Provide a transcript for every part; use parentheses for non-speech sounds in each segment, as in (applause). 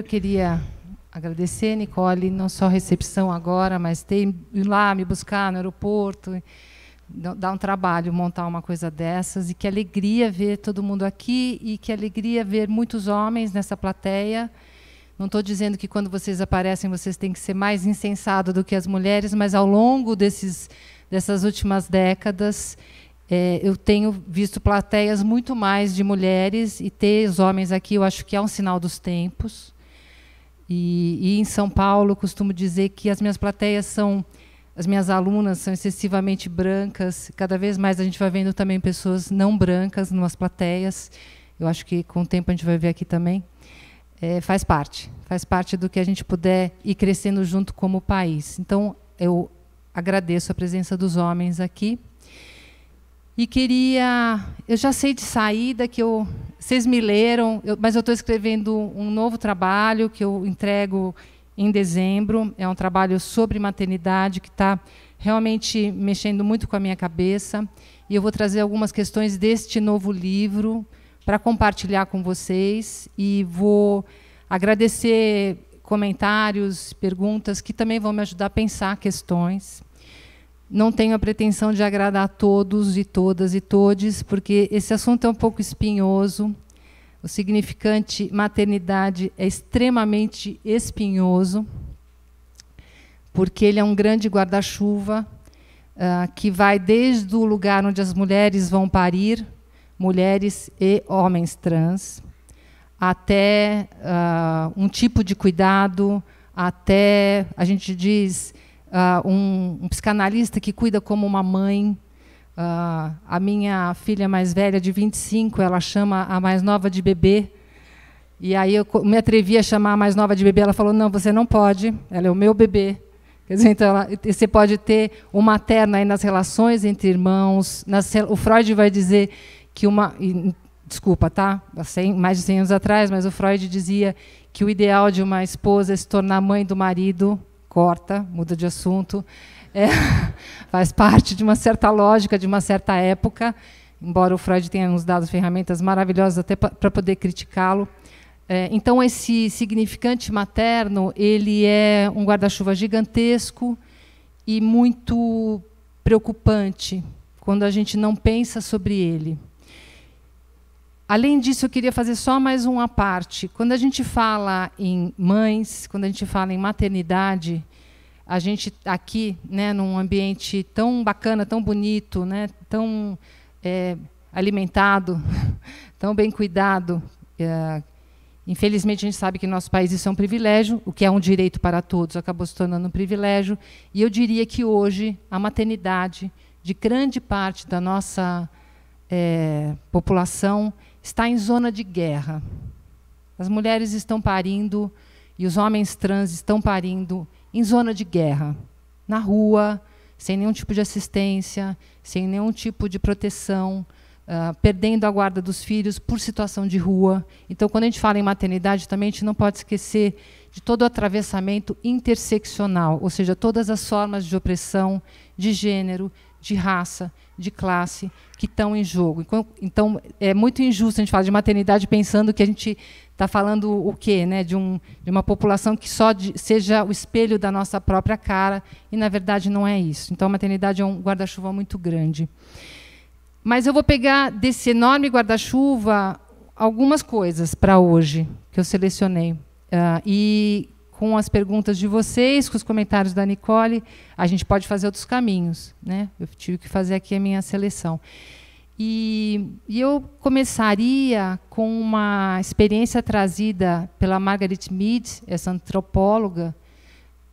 eu queria agradecer, Nicole, não só a recepção agora, mas ter ir lá me buscar no aeroporto, dá um trabalho montar uma coisa dessas e que alegria ver todo mundo aqui e que alegria ver muitos homens nessa plateia. Não estou dizendo que quando vocês aparecem vocês têm que ser mais insensados do que as mulheres, mas ao longo desses, dessas últimas décadas é, eu tenho visto plateias muito mais de mulheres e ter os homens aqui eu acho que é um sinal dos tempos e, e, em São Paulo, costumo dizer que as minhas plateias são, as minhas alunas são excessivamente brancas. Cada vez mais a gente vai vendo também pessoas não brancas nas plateias. Eu acho que com o tempo a gente vai ver aqui também. É, faz parte, faz parte do que a gente puder ir crescendo junto como país. Então, eu agradeço a presença dos homens aqui e queria. Eu já sei de saída que eu, vocês me leram, eu, mas eu estou escrevendo um novo trabalho que eu entrego em dezembro. É um trabalho sobre maternidade que está realmente mexendo muito com a minha cabeça. E eu vou trazer algumas questões deste novo livro para compartilhar com vocês. E vou agradecer comentários, perguntas que também vão me ajudar a pensar questões. Não tenho a pretensão de agradar a todos e todas e todes, porque esse assunto é um pouco espinhoso. O significante maternidade é extremamente espinhoso, porque ele é um grande guarda-chuva uh, que vai desde o lugar onde as mulheres vão parir, mulheres e homens trans, até uh, um tipo de cuidado, até, a gente diz, uh, um, um, psicanalista que cuida como uma mãe. Uh, a minha filha mais velha, de 25, ela chama a mais nova de bebê. E aí eu me atrevi a chamar a mais nova de bebê. Ela falou: Não, você não pode, ela é o meu bebê. Quer dizer, então, ela, você pode ter o materno aí nas relações entre irmãos. Nas, o Freud vai dizer que uma. E, desculpa, tá? mais de 100 anos atrás, mas o Freud dizia que o ideal de uma esposa é se tornar mãe do marido corta, muda de assunto. É, (laughs) faz parte de uma certa lógica, de uma certa época. Embora o Freud tenha nos dado ferramentas maravilhosas até para poder criticá-lo, é, então, esse significante materno ele é um guarda-chuva gigantesco e muito preocupante quando a gente não pensa sobre ele. Além disso, eu queria fazer só mais uma parte. Quando a gente fala em mães, quando a gente fala em maternidade, a gente aqui, né, num ambiente tão bacana, tão bonito, né, tão é, alimentado, (laughs) tão bem cuidado. É, infelizmente, a gente sabe que no nosso país isso é um privilégio, o que é um direito para todos acabou se tornando um privilégio. E eu diria que hoje a maternidade de grande parte da nossa é, população está em zona de guerra. As mulheres estão parindo e os homens trans estão parindo em zona de guerra, na rua, sem nenhum tipo de assistência, sem nenhum tipo de proteção, uh, perdendo a guarda dos filhos por situação de rua. Então, quando a gente fala em maternidade, também a gente não pode esquecer de todo o atravessamento interseccional, ou seja, todas as formas de opressão de gênero, de raça, de classe que estão em jogo. Então, então, é muito injusto a gente falar de maternidade pensando que a gente está falando o quê? Né? De, um, de uma população que só de, seja o espelho da nossa própria cara, e, na verdade, não é isso. Então, a maternidade é um guarda-chuva muito grande. Mas eu vou pegar desse enorme guarda-chuva algumas coisas para hoje que eu selecionei. Uh, e com as perguntas de vocês, com os comentários da Nicole, a gente pode fazer outros caminhos. Né? Eu tive que fazer aqui a minha seleção. E, e eu começaria com uma experiência trazida pela Margaret Mead, essa antropóloga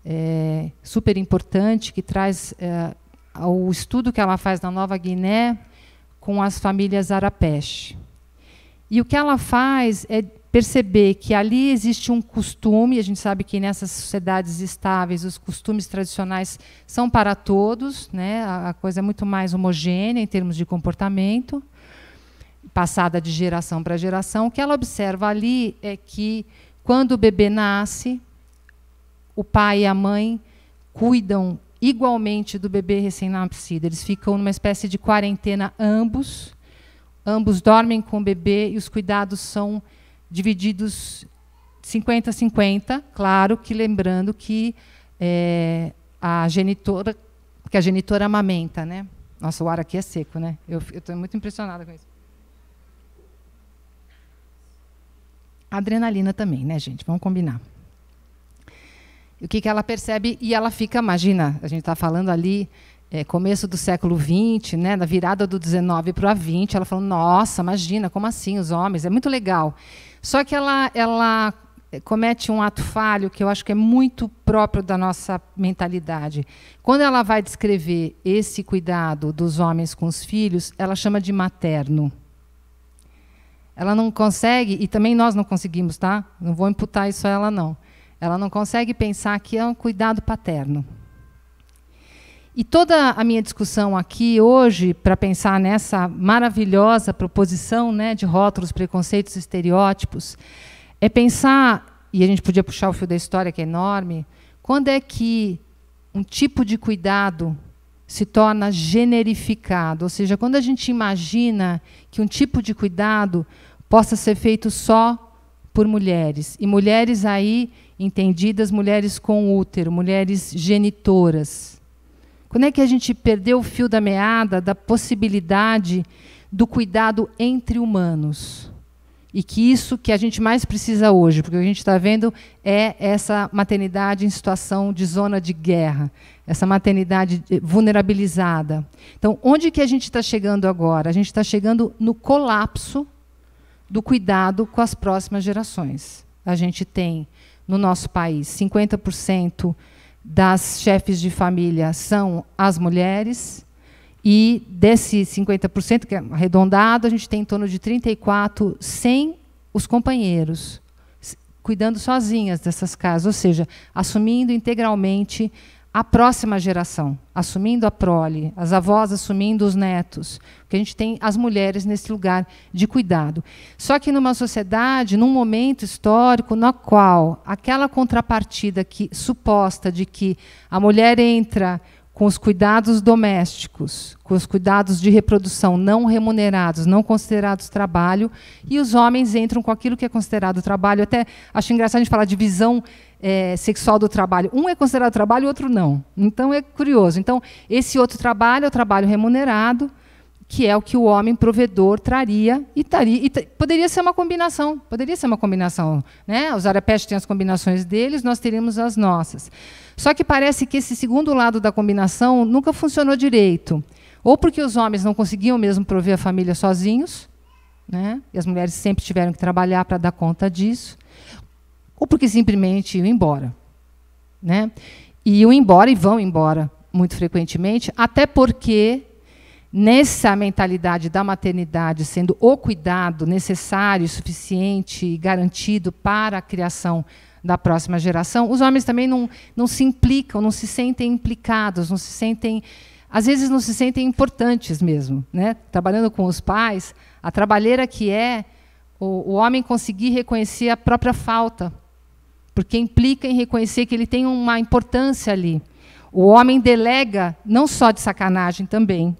é, super importante, que traz é, o estudo que ela faz na Nova Guiné com as famílias Arapesh. E o que ela faz é perceber que ali existe um costume, a gente sabe que nessas sociedades estáveis os costumes tradicionais são para todos, né? a, a coisa é muito mais homogênea em termos de comportamento, passada de geração para geração. O que ela observa ali é que quando o bebê nasce, o pai e a mãe cuidam igualmente do bebê recém-nascido. Eles ficam numa espécie de quarentena ambos. Ambos dormem com o bebê e os cuidados são divididos 50 a 50, claro que lembrando que é, a genitora, que a genitora amamenta, né? Nossa, o ar aqui é seco, né? Eu estou muito impressionada com isso. Adrenalina também, né, gente? Vamos combinar. o que, que ela percebe? E ela fica, imagina, a gente está falando ali é, começo do século XX, né, da virada do 19 para o 20, ela falou: Nossa, imagina, como assim os homens? É muito legal. Só que ela, ela eh, comete um ato falho que eu acho que é muito próprio da nossa mentalidade. Quando ela vai descrever esse cuidado dos homens com os filhos, ela chama de materno. Ela não consegue, e também nós não conseguimos, tá? Não vou imputar isso a ela, não. Ela não consegue pensar que é um cuidado paterno. E toda a minha discussão aqui hoje, para pensar nessa maravilhosa proposição né, de rótulos, preconceitos e estereótipos, é pensar, e a gente podia puxar o fio da história, que é enorme, quando é que um tipo de cuidado se torna generificado? Ou seja, quando a gente imagina que um tipo de cuidado possa ser feito só por mulheres, e mulheres aí entendidas, mulheres com útero, mulheres genitoras quando é que a gente perdeu o fio da meada da possibilidade do cuidado entre humanos? E que isso que a gente mais precisa hoje, porque o que a gente está vendo é essa maternidade em situação de zona de guerra, essa maternidade vulnerabilizada. Então, onde que a gente está chegando agora? A gente está chegando no colapso do cuidado com as próximas gerações. A gente tem no nosso país 50% das chefes de família são as mulheres, e desse 50%, que é arredondado, a gente tem em torno de 34% sem os companheiros, cuidando sozinhas dessas casas, ou seja, assumindo integralmente a próxima geração, assumindo a prole, as avós assumindo os netos, que a gente tem as mulheres nesse lugar de cuidado. Só que numa sociedade, num momento histórico no qual aquela contrapartida que suposta de que a mulher entra com os cuidados domésticos, com os cuidados de reprodução não remunerados, não considerados trabalho, e os homens entram com aquilo que é considerado trabalho. Até acho engraçado a gente falar de visão é, sexual do trabalho. Um é considerado trabalho, o outro não. Então é curioso. Então esse outro trabalho é o trabalho remunerado, que é o que o homem provedor traria e, taria, e poderia ser uma combinação, poderia ser uma combinação, né? Os arapés têm as combinações deles, nós teríamos as nossas. Só que parece que esse segundo lado da combinação nunca funcionou direito, ou porque os homens não conseguiam mesmo prover a família sozinhos, né? E as mulheres sempre tiveram que trabalhar para dar conta disso ou porque simplesmente iam embora. Né? E iam embora e vão embora muito frequentemente, até porque nessa mentalidade da maternidade sendo o cuidado necessário, suficiente e garantido para a criação da próxima geração, os homens também não, não se implicam, não se sentem implicados, não se sentem às vezes não se sentem importantes mesmo, né? Trabalhando com os pais, a trabalheira que é o, o homem conseguir reconhecer a própria falta, porque implica em reconhecer que ele tem uma importância ali. O homem delega, não só de sacanagem também,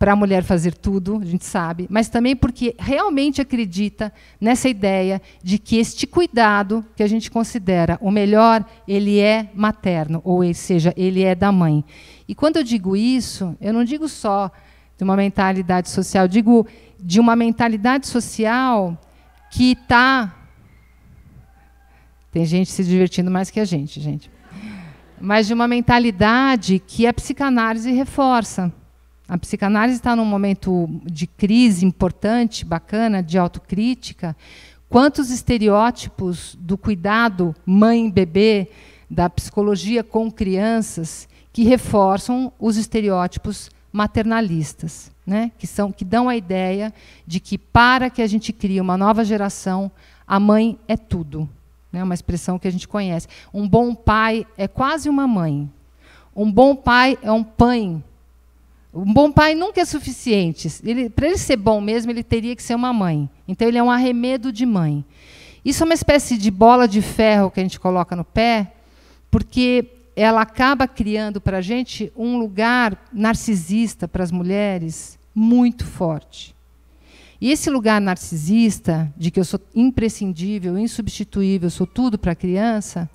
para a mulher fazer tudo, a gente sabe, mas também porque realmente acredita nessa ideia de que este cuidado que a gente considera o melhor, ele é materno, ou seja, ele é da mãe. E quando eu digo isso, eu não digo só de uma mentalidade social, digo de uma mentalidade social que está tem gente se divertindo mais que a gente, gente. Mas de uma mentalidade que a psicanálise reforça. A psicanálise está num momento de crise importante, bacana, de autocrítica. Quantos estereótipos do cuidado mãe-bebê, da psicologia com crianças, que reforçam os estereótipos maternalistas, né? que são que dão a ideia de que para que a gente crie uma nova geração, a mãe é tudo né, uma expressão que a gente conhece. Um bom pai é quase uma mãe. Um bom pai é um pai. Um bom pai nunca é suficiente. Para ele ser bom mesmo, ele teria que ser uma mãe. Então, ele é um arremedo de mãe. Isso é uma espécie de bola de ferro que a gente coloca no pé, porque ela acaba criando para a gente um lugar narcisista para as mulheres muito forte. E esse lugar narcisista, de que eu sou imprescindível, insubstituível, sou tudo para a criança,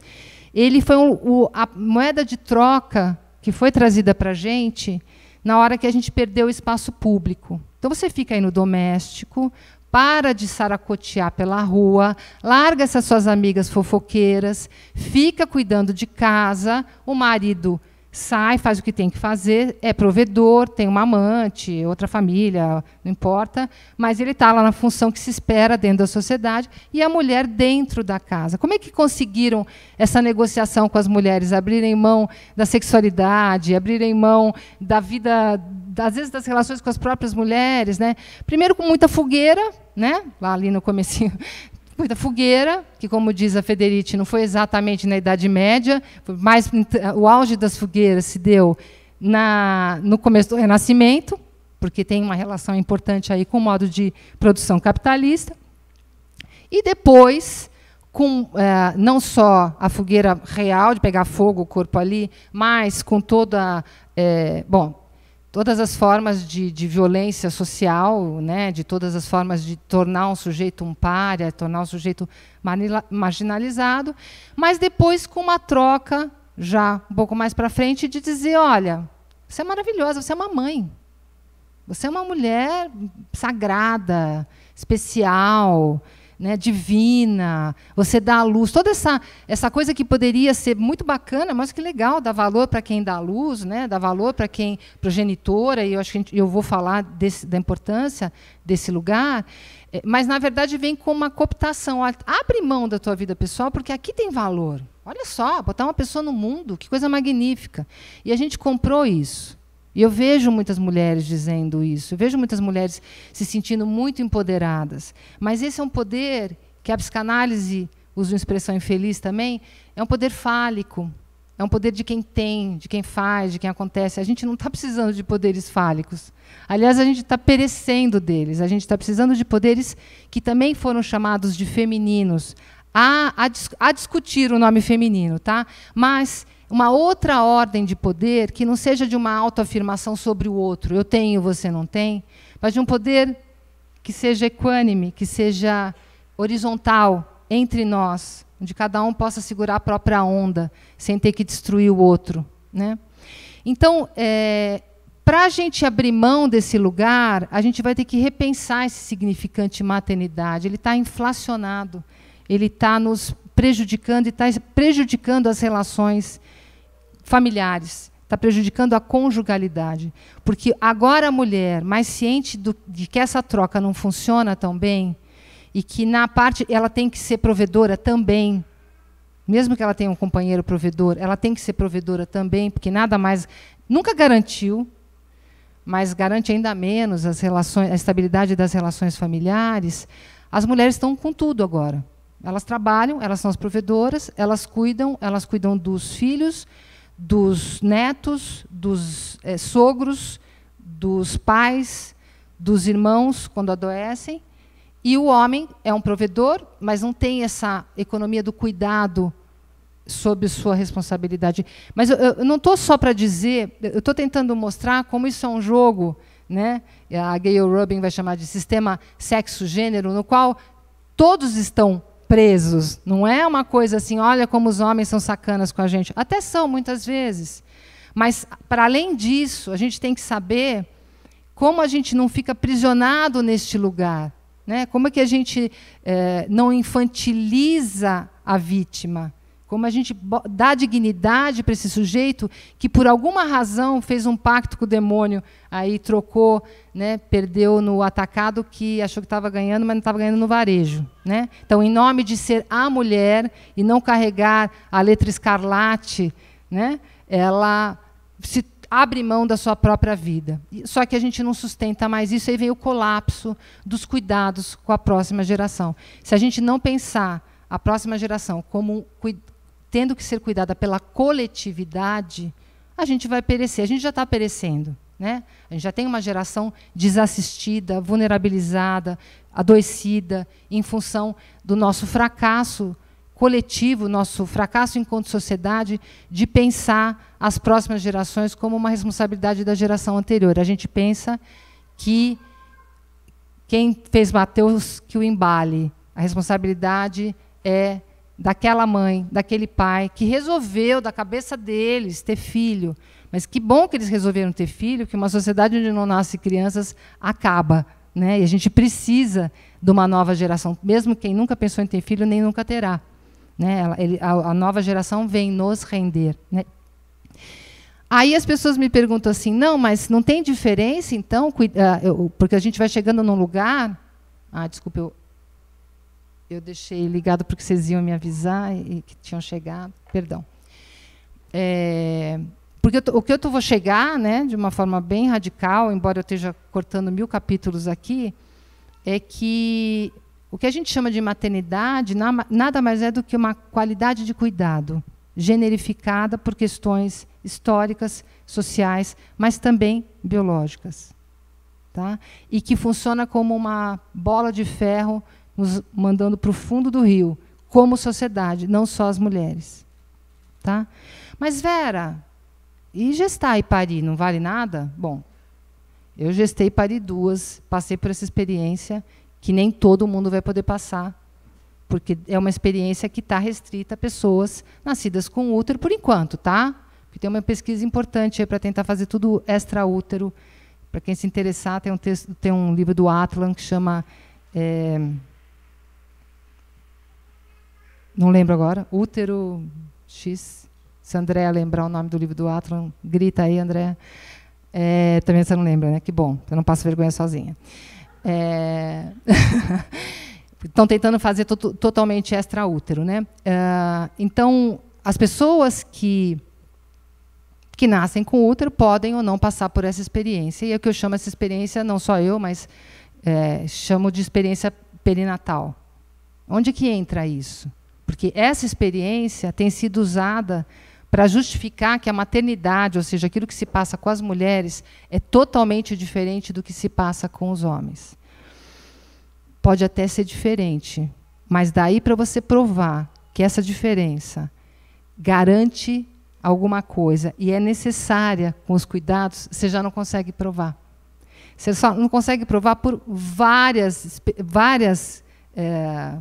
ele foi um, o, a moeda de troca que foi trazida para a gente na hora que a gente perdeu o espaço público. Então você fica aí no doméstico, para de saracotear pela rua, larga essas suas amigas fofoqueiras, fica cuidando de casa, o marido sai, faz o que tem que fazer, é provedor, tem uma amante, outra família, não importa, mas ele está lá na função que se espera dentro da sociedade e a mulher dentro da casa. Como é que conseguiram essa negociação com as mulheres, abrirem mão da sexualidade, abrirem mão da vida, às vezes das relações com as próprias mulheres, né? Primeiro com muita fogueira, né? Lá ali no comecinho da fogueira, que, como diz a Federici, não foi exatamente na Idade Média, mas o auge das fogueiras se deu na, no começo do Renascimento, porque tem uma relação importante aí com o modo de produção capitalista. E depois, com eh, não só a fogueira real de pegar fogo, o corpo ali, mas com toda. Eh, bom, todas as formas de, de, violência social, né, de todas as formas de tornar um sujeito um párea, tornar um sujeito marginalizado, mas depois com uma troca já um pouco mais para frente de dizer, olha, você é maravilhosa, você é uma mãe, você é uma mulher sagrada, especial, né, divina, você dá a luz, toda essa, essa coisa que poderia ser muito bacana, mas que legal, dá valor para quem dá a luz, né, dá valor para quem para genitora, e eu acho que eu vou falar desse, da importância desse lugar, eh, mas na verdade vem com uma cooptação. abre mão da tua vida pessoal, porque aqui tem valor. Olha só, botar uma pessoa no mundo, que coisa magnífica. E a gente comprou isso. E eu vejo muitas mulheres dizendo isso, eu vejo muitas mulheres se sentindo muito empoderadas. Mas esse é um poder que a psicanálise, usa uma expressão infeliz também, é um poder fálico. É um poder de quem tem, de quem faz, de quem acontece. A gente não está precisando de poderes fálicos. Aliás, a gente está perecendo deles. A gente está precisando de poderes que também foram chamados de femininos. A, a, a discutir o nome feminino, tá? Mas uma outra ordem de poder que não seja de uma autoafirmação sobre o outro, eu tenho, você não tem, mas de um poder que seja equânime, que seja horizontal entre nós, onde cada um possa segurar a própria onda, sem ter que destruir o outro. Né? Então, é, para a gente abrir mão desse lugar, a gente vai ter que repensar esse significante maternidade. Ele está inflacionado, ele está nos prejudicando e está prejudicando as relações familiares, está prejudicando a conjugalidade. Porque agora a mulher, mais ciente do, de que essa troca não funciona tão bem, e que na parte ela tem que ser provedora também, mesmo que ela tenha um companheiro provedor, ela tem que ser provedora também, porque nada mais nunca garantiu, mas garante ainda menos as relações, a estabilidade das relações familiares. As mulheres estão com tudo agora. Elas trabalham, elas são as provedoras, elas cuidam, elas cuidam dos filhos, dos netos, dos é, sogros, dos pais, dos irmãos, quando adoecem. E o homem é um provedor, mas não tem essa economia do cuidado sob sua responsabilidade. Mas eu, eu não estou só para dizer, eu estou tentando mostrar como isso é um jogo, né? a Gayle Rubin vai chamar de sistema sexo-gênero, no qual todos estão presos. Não é uma coisa assim, olha como os homens são sacanas com a gente. Até são, muitas vezes. Mas, para além disso, a gente tem que saber como a gente não fica aprisionado neste lugar. Né? Como é que a gente eh, não infantiliza a vítima? Como a gente dá dignidade para esse sujeito que, por alguma razão, fez um pacto com o demônio, aí trocou, né, perdeu no atacado que achou que estava ganhando, mas não estava ganhando no varejo. Né? Então, em nome de ser a mulher e não carregar a letra escarlate, né, ela se abre mão da sua própria vida. Só que a gente não sustenta mais isso, aí vem o colapso dos cuidados com a próxima geração. Se a gente não pensar a próxima geração como um tendo que ser cuidada pela coletividade, a gente vai perecer. A gente já está perecendo. Né? A gente já tem uma geração desassistida, vulnerabilizada, adoecida, em função do nosso fracasso coletivo, nosso fracasso enquanto sociedade, de pensar as próximas gerações como uma responsabilidade da geração anterior. A gente pensa que quem fez Mateus que o embale, a responsabilidade é daquela mãe, daquele pai, que resolveu da cabeça deles ter filho. Mas que bom que eles resolveram ter filho, que uma sociedade onde não nasce crianças acaba. Né? E a gente precisa de uma nova geração. Mesmo quem nunca pensou em ter filho, nem nunca terá. Né? Ela, ele, a, a, nova geração vem nos render. Né? Aí as pessoas me perguntam assim: não, mas não tem diferença, então? Ah, porque a gente vai chegando num lugar. Ah, desculpa, eu eu deixei ligado porque vocês iam me avisar e que tinham chegado. Perdão. É, porque eu, o que eu tô, vou chegar, né, de uma forma bem radical, embora eu esteja cortando mil capítulos aqui, é que o que a gente chama de maternidade na, nada mais é do que uma qualidade de cuidado, generificada por questões históricas, sociais, mas também biológicas. Tá? E que funciona como uma bola de ferro nos mandando para o fundo do rio, como sociedade, não só as mulheres. Tá? Mas, Vera, e gestar e parir não vale nada? Bom, eu gestei e pari duas, passei por essa experiência que nem todo mundo vai poder passar, porque é uma experiência que está restrita a pessoas nascidas com útero por enquanto, tá? Porque tem uma pesquisa importante para tentar fazer tudo extraútero. Para quem se interessar, tem um, texto, tem um livro do Atlan que chama é, não lembro agora, Útero X, se Andréa lembrar o nome do livro do Atlan, grita aí, Andréa. É, também você não lembra, né? Que bom, eu não passo vergonha sozinha. É... (laughs) Estão tentando fazer to totalmente extraútero, né? Uh, então, as pessoas que que nascem com útero podem ou não passar por essa experiência. E é o que eu chamo essa experiência, não só eu, mas é, chamo de experiência perinatal. Onde que entra isso? Porque essa experiência tem sido usada para justificar que a maternidade, ou seja, aquilo que se passa com as mulheres, é totalmente diferente do que se passa com os homens. Pode até ser diferente, mas daí para você provar que essa diferença garante alguma coisa e é necessária com os cuidados, você já não consegue provar. Você só não consegue provar por várias, várias é,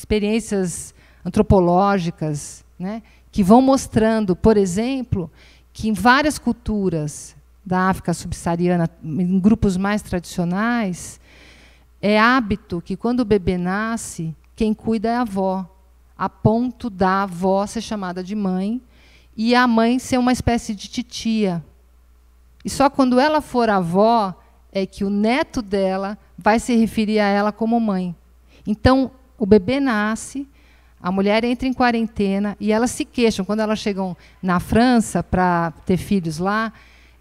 experiências antropológicas, né, que vão mostrando, por exemplo, que em várias culturas da África subsaariana, em grupos mais tradicionais, é hábito que quando o bebê nasce, quem cuida é a avó, a ponto da avó ser chamada de mãe e a mãe ser uma espécie de titia. E só quando ela for avó é que o neto dela vai se referir a ela como mãe. Então, o bebê nasce, a mulher entra em quarentena e elas se queixam. Quando elas chegam na França para ter filhos lá,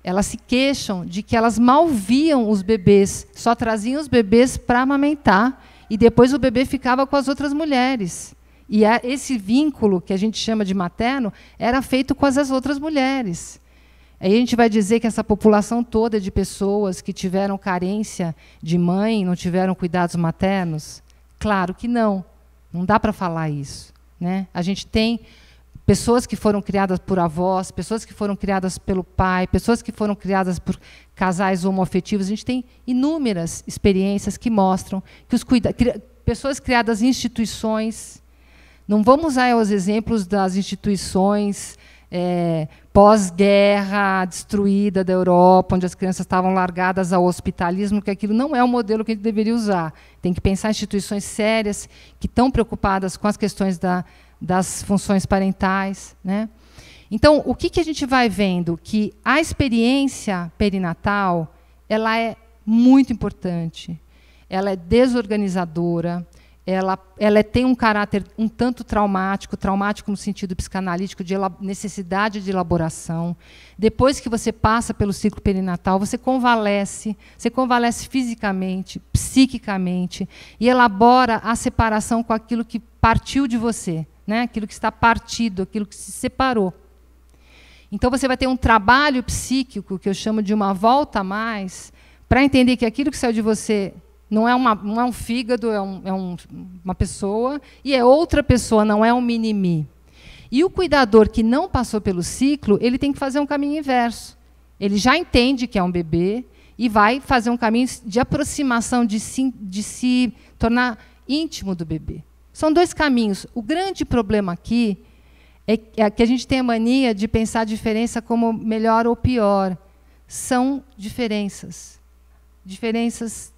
elas se queixam de que elas mal viam os bebês, só traziam os bebês para amamentar e depois o bebê ficava com as outras mulheres. E a, é, esse vínculo que a gente chama de materno era feito com as, as outras mulheres. Aí a gente vai dizer que essa população toda de pessoas que tiveram carência de mãe, não tiveram cuidados maternos, Claro que não. Não dá para falar isso. Né? A gente tem pessoas que foram criadas por avós, pessoas que foram criadas pelo pai, pessoas que foram criadas por casais homoafetivos. A gente tem inúmeras experiências que mostram que os cuida pessoas criadas em instituições. Não vamos usar os exemplos das instituições é, pós-guerra destruída da Europa, onde as crianças estavam largadas ao hospitalismo, que aquilo não é o modelo que a gente deveria usar. Tem que pensar instituições sérias que estão preocupadas com as questões da, das funções parentais. Né? Então, o que, que a gente vai vendo? Que a experiência perinatal ela é muito importante, ela é desorganizadora, ela, ela é, tem um caráter um tanto traumático, traumático no sentido psicanalítico, de necessidade de elaboração. Depois que você passa pelo ciclo perinatal, você convalesce, você convalesce fisicamente, psiquicamente, e elabora a separação com aquilo que partiu de você, né? aquilo que está partido, aquilo que se separou. Então você vai ter um trabalho psíquico, que eu chamo de uma volta a mais, para entender que aquilo que saiu de você não é, uma, não é um fígado, é, um, é um, uma pessoa, e é outra pessoa, não é um minimi. E o cuidador que não passou pelo ciclo, ele tem que fazer um caminho inverso. Ele já entende que é um bebê e vai fazer um caminho de aproximação, de se, de se tornar íntimo do bebê. São dois caminhos. O grande problema aqui é, é que a gente tem a mania de pensar a diferença como melhor ou pior. São diferenças. Diferenças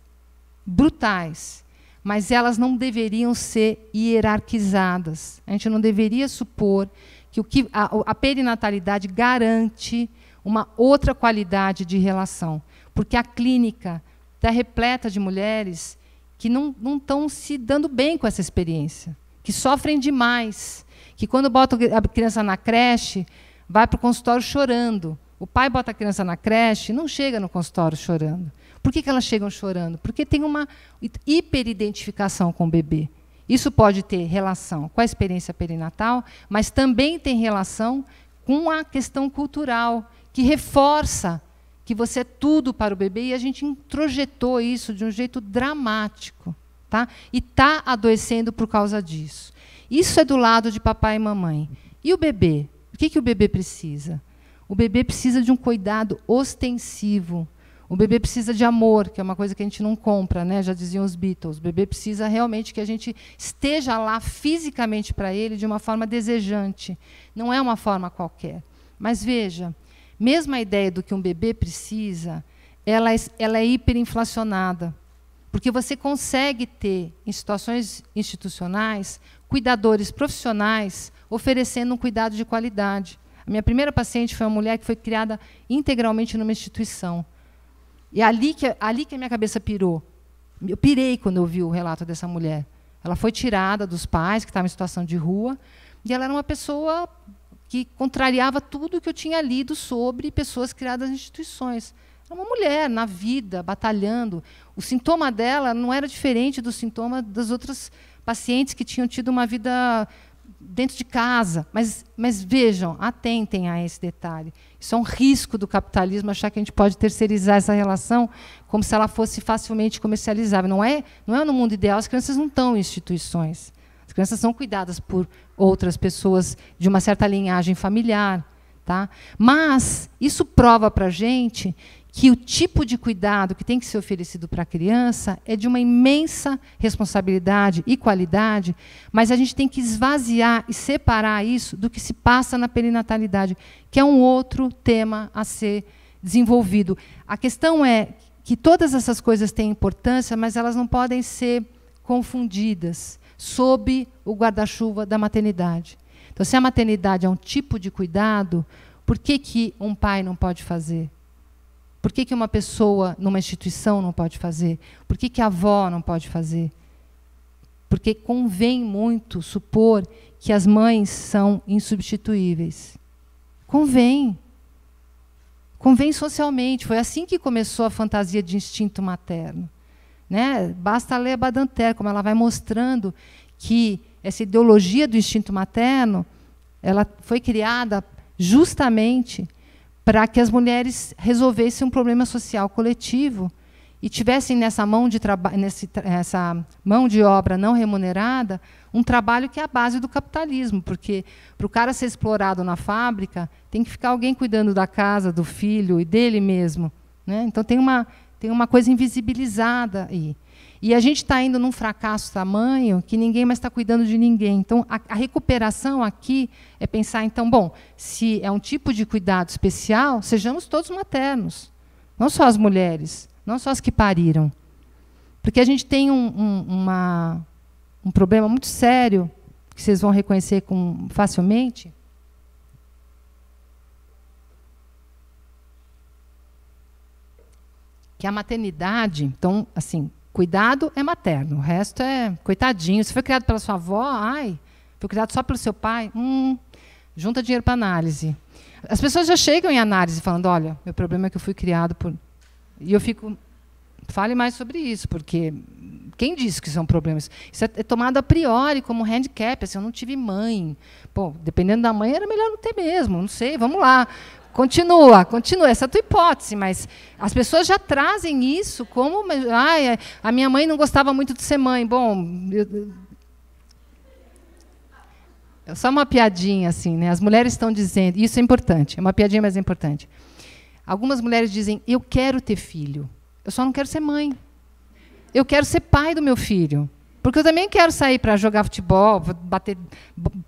brutais, mas elas não deveriam ser hierarquizadas. A gente não deveria supor que, o que a, a perinatalidade garante uma outra qualidade de relação, porque a clínica está repleta de mulheres que não, não estão se dando bem com essa experiência, que sofrem demais, que quando botam a criança na creche, vai para o consultório chorando. O pai bota a criança na creche, não chega no consultório chorando. Por que, que elas chegam chorando? Porque tem uma hiperidentificação com o bebê. Isso pode ter relação com a experiência perinatal, mas também tem relação com a questão cultural, que reforça que você é tudo para o bebê e a gente introjetou isso de um jeito dramático, tá? E está adoecendo por causa disso. Isso é do lado de papai e mamãe. E o bebê? O que, que o bebê precisa? O bebê precisa de um cuidado ostensivo, o bebê precisa de amor, que é uma coisa que a gente não compra, né? já diziam os Beatles. O bebê precisa realmente que a gente esteja lá fisicamente para ele de uma forma desejante. Não é uma forma qualquer. Mas veja, mesmo a ideia do que um bebê precisa, ela, é, ela é hiperinflacionada. Porque você consegue ter, em situações institucionais, cuidadores profissionais oferecendo um cuidado de qualidade. A minha primeira paciente foi uma mulher que foi criada integralmente numa instituição. E é ali que, ali que a minha cabeça pirou. Eu pirei quando eu vi o relato dessa mulher. Ela foi tirada dos pais, que estavam em situação de rua, e ela era uma pessoa que contrariava tudo que eu tinha lido sobre pessoas criadas em instituições. Era uma mulher na vida, batalhando. O sintoma dela não era diferente do sintoma das outras pacientes que tinham tido uma vida dentro de casa. Mas, mas vejam, atentem a esse detalhe. Isso é um risco do capitalismo, achar que a gente pode terceirizar essa relação como se ela fosse facilmente comercializável. Não é, não é no mundo ideal, as crianças não estão em instituições. As crianças são cuidadas por outras pessoas de uma certa linhagem familiar. Tá? Mas isso prova para a gente que o tipo de cuidado que tem que ser oferecido para a criança é de uma imensa responsabilidade e qualidade, mas a gente tem que esvaziar e separar isso do que se passa na perinatalidade, que é um outro tema a ser desenvolvido. A questão é que todas essas coisas têm importância, mas elas não podem ser confundidas sob o guarda-chuva da maternidade. Então, se a maternidade é um tipo de cuidado, por que, que um pai não pode fazer? Por que, que uma pessoa numa instituição não pode fazer? Por que, que a avó não pode fazer? Porque convém muito supor que as mães são insubstituíveis. Convém. Convém socialmente. Foi assim que começou a fantasia de instinto materno. Né? Basta ler a Badanter, como ela vai mostrando que essa ideologia do instinto materno ela foi criada justamente para que as mulheres resolvessem um problema social coletivo e tivessem nessa mão de trabalho, nessa mão de obra não remunerada um trabalho que é a base do capitalismo, porque para o cara ser explorado na fábrica tem que ficar alguém cuidando da casa, do filho e dele mesmo, né? Então tem uma tem uma coisa invisibilizada aí. E a gente está indo num fracasso tamanho que ninguém mais está cuidando de ninguém. Então, a, a, recuperação aqui é pensar, então, bom, se é um tipo de cuidado especial, sejamos todos maternos. Não só as mulheres, não só as que pariram. Porque a gente tem um, um, uma, um problema muito sério, que vocês vão reconhecer com, facilmente, que é a maternidade, então, assim, Cuidado é materno, o resto é coitadinho. Se foi criado pela sua avó, ai, foi criado só pelo seu pai, hum, junta dinheiro para análise. As pessoas já chegam em análise falando, olha, meu problema é que eu fui criado por. E eu fico, fale mais sobre isso, porque quem disse que são problemas? Isso é, é, tomado a priori como handicap, assim, eu não tive mãe. Pô, dependendo da mãe, era melhor não ter mesmo, não sei, vamos lá. Continua, continua. Essa é a tua hipótese, mas as pessoas já trazem isso como. Ah, a minha mãe não gostava muito de ser mãe. Bom. Eu, é só uma piadinha, assim, né? As mulheres estão dizendo. Isso é importante, é uma piadinha, mas é importante. Algumas mulheres dizem: Eu quero ter filho, eu só não quero ser mãe. Eu quero ser pai do meu filho. Porque eu também quero sair para jogar futebol, bater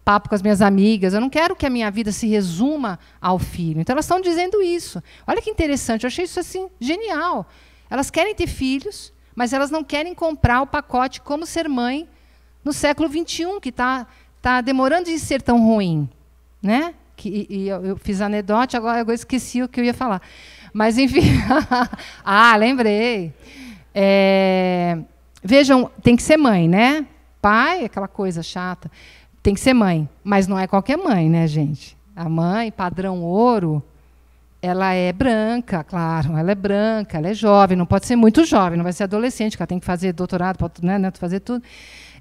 papo com as minhas amigas. Eu não quero que a minha vida se resuma ao filho. Então elas estão dizendo isso. Olha que interessante, eu achei isso assim genial. Elas querem ter filhos, mas elas não querem comprar o pacote como ser mãe no século XXI, que está tá demorando de ser tão ruim. Né? Que, e, eu, eu, fiz anedota, agora, eu esqueci o que eu ia falar. Mas, enfim. (laughs) ah, lembrei. É, Vejam, tem que ser mãe, né? Pai, aquela coisa chata. Tem que ser mãe. Mas não é qualquer mãe, né, gente? A mãe, padrão ouro, ela é branca, claro, ela é branca, ela é jovem, não pode ser muito jovem, não vai ser adolescente, que ela tem que fazer doutorado, pode né, né fazer tudo.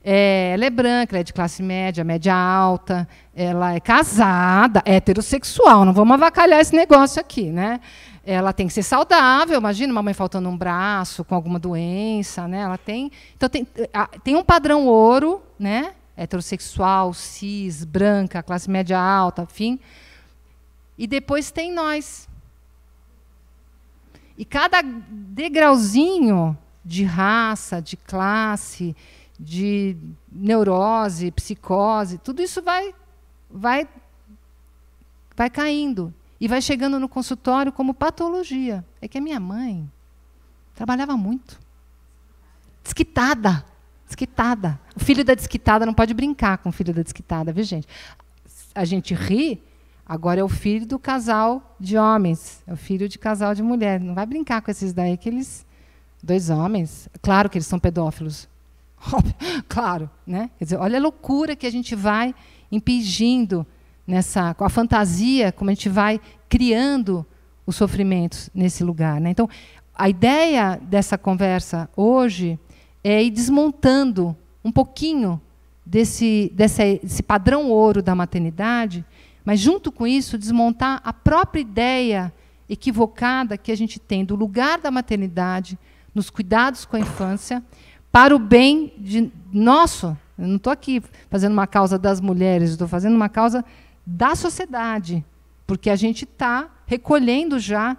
É, ela é branca, ela é de classe média, média alta, ela é casada, heterossexual, não vamos avacalhar esse negócio aqui, né? ela tem que ser saudável. Imagina uma mãe faltando um braço, com alguma doença, né? Ela tem. Então tem, tem um padrão ouro, né? Heterossexual, cis, branca, classe média alta, enfim. E depois tem nós. E cada degrauzinho de raça, de classe, de neurose, psicose, tudo isso vai vai vai caindo. E vai chegando no consultório como patologia. É que a minha mãe trabalhava muito. Desquitada. Desquitada. O filho da desquitada não pode brincar com o filho da desquitada, viu, gente? A gente ri, agora é o filho do casal de homens. É o filho de casal de mulher. Não vai brincar com esses daí que eles. Dois homens. Claro que eles são pedófilos. (laughs) claro, né? Quer dizer, olha a loucura que a gente vai impingindo nessa com a fantasia, como a gente vai criando os sofrimentos nesse lugar. Né? Então, a ideia dessa conversa hoje é ir desmontando um pouquinho desse, desse, padrão ouro da maternidade, mas, junto com isso, desmontar a própria ideia equivocada que a gente tem do lugar da maternidade nos cuidados com a infância para o bem de nosso. Eu não estou aqui fazendo uma causa das mulheres, estou fazendo uma causa da sociedade, porque a gente está recolhendo já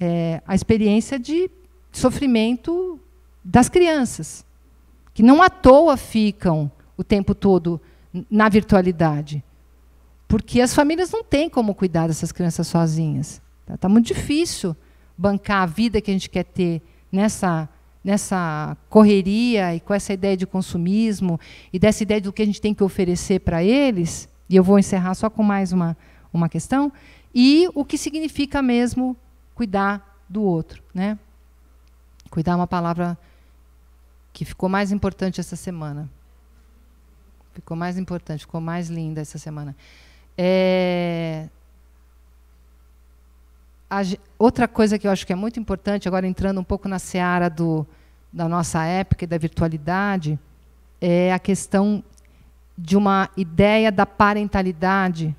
é, a experiência de sofrimento das crianças, que não à toa ficam o tempo todo na virtualidade, porque as famílias não têm como cuidar dessas crianças sozinhas. Está tá muito difícil bancar a vida que a gente quer ter nessa nessa correria e com essa ideia de consumismo e dessa ideia do que a gente tem que oferecer para eles, e eu vou encerrar só com mais uma, uma questão. E o que significa mesmo cuidar do outro. Né? Cuidar é uma palavra que ficou mais importante essa semana. Ficou mais importante, ficou mais linda essa semana. É... A... outra coisa que eu acho que é muito importante, agora entrando um pouco na seara do, da nossa época e da virtualidade, é a questão de uma ideia da parentalidade.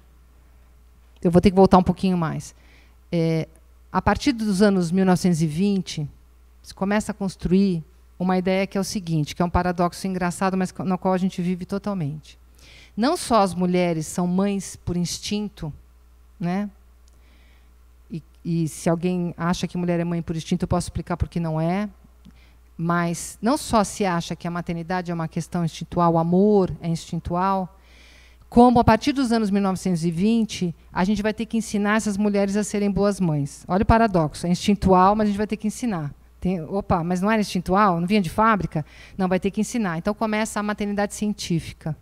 Eu vou ter que voltar um pouquinho mais. É, a partir dos anos 1920, se começa a construir uma ideia que é o seguinte, que é um paradoxo engraçado, mas no qual a gente vive totalmente. Não só as mulheres são mães por instinto, né? E, e se alguém acha que mulher é mãe por instinto, eu posso explicar por que não é mas não só se acha que a maternidade é uma questão instintual, o amor é instintual, como a partir dos anos 1920, a gente vai ter que ensinar essas mulheres a serem boas mães. Olha o paradoxo, é instintual, mas a gente vai ter que ensinar. Tem, opa, mas não era instintual? Não vinha de fábrica? Não, vai ter que ensinar. Então começa a maternidade científica.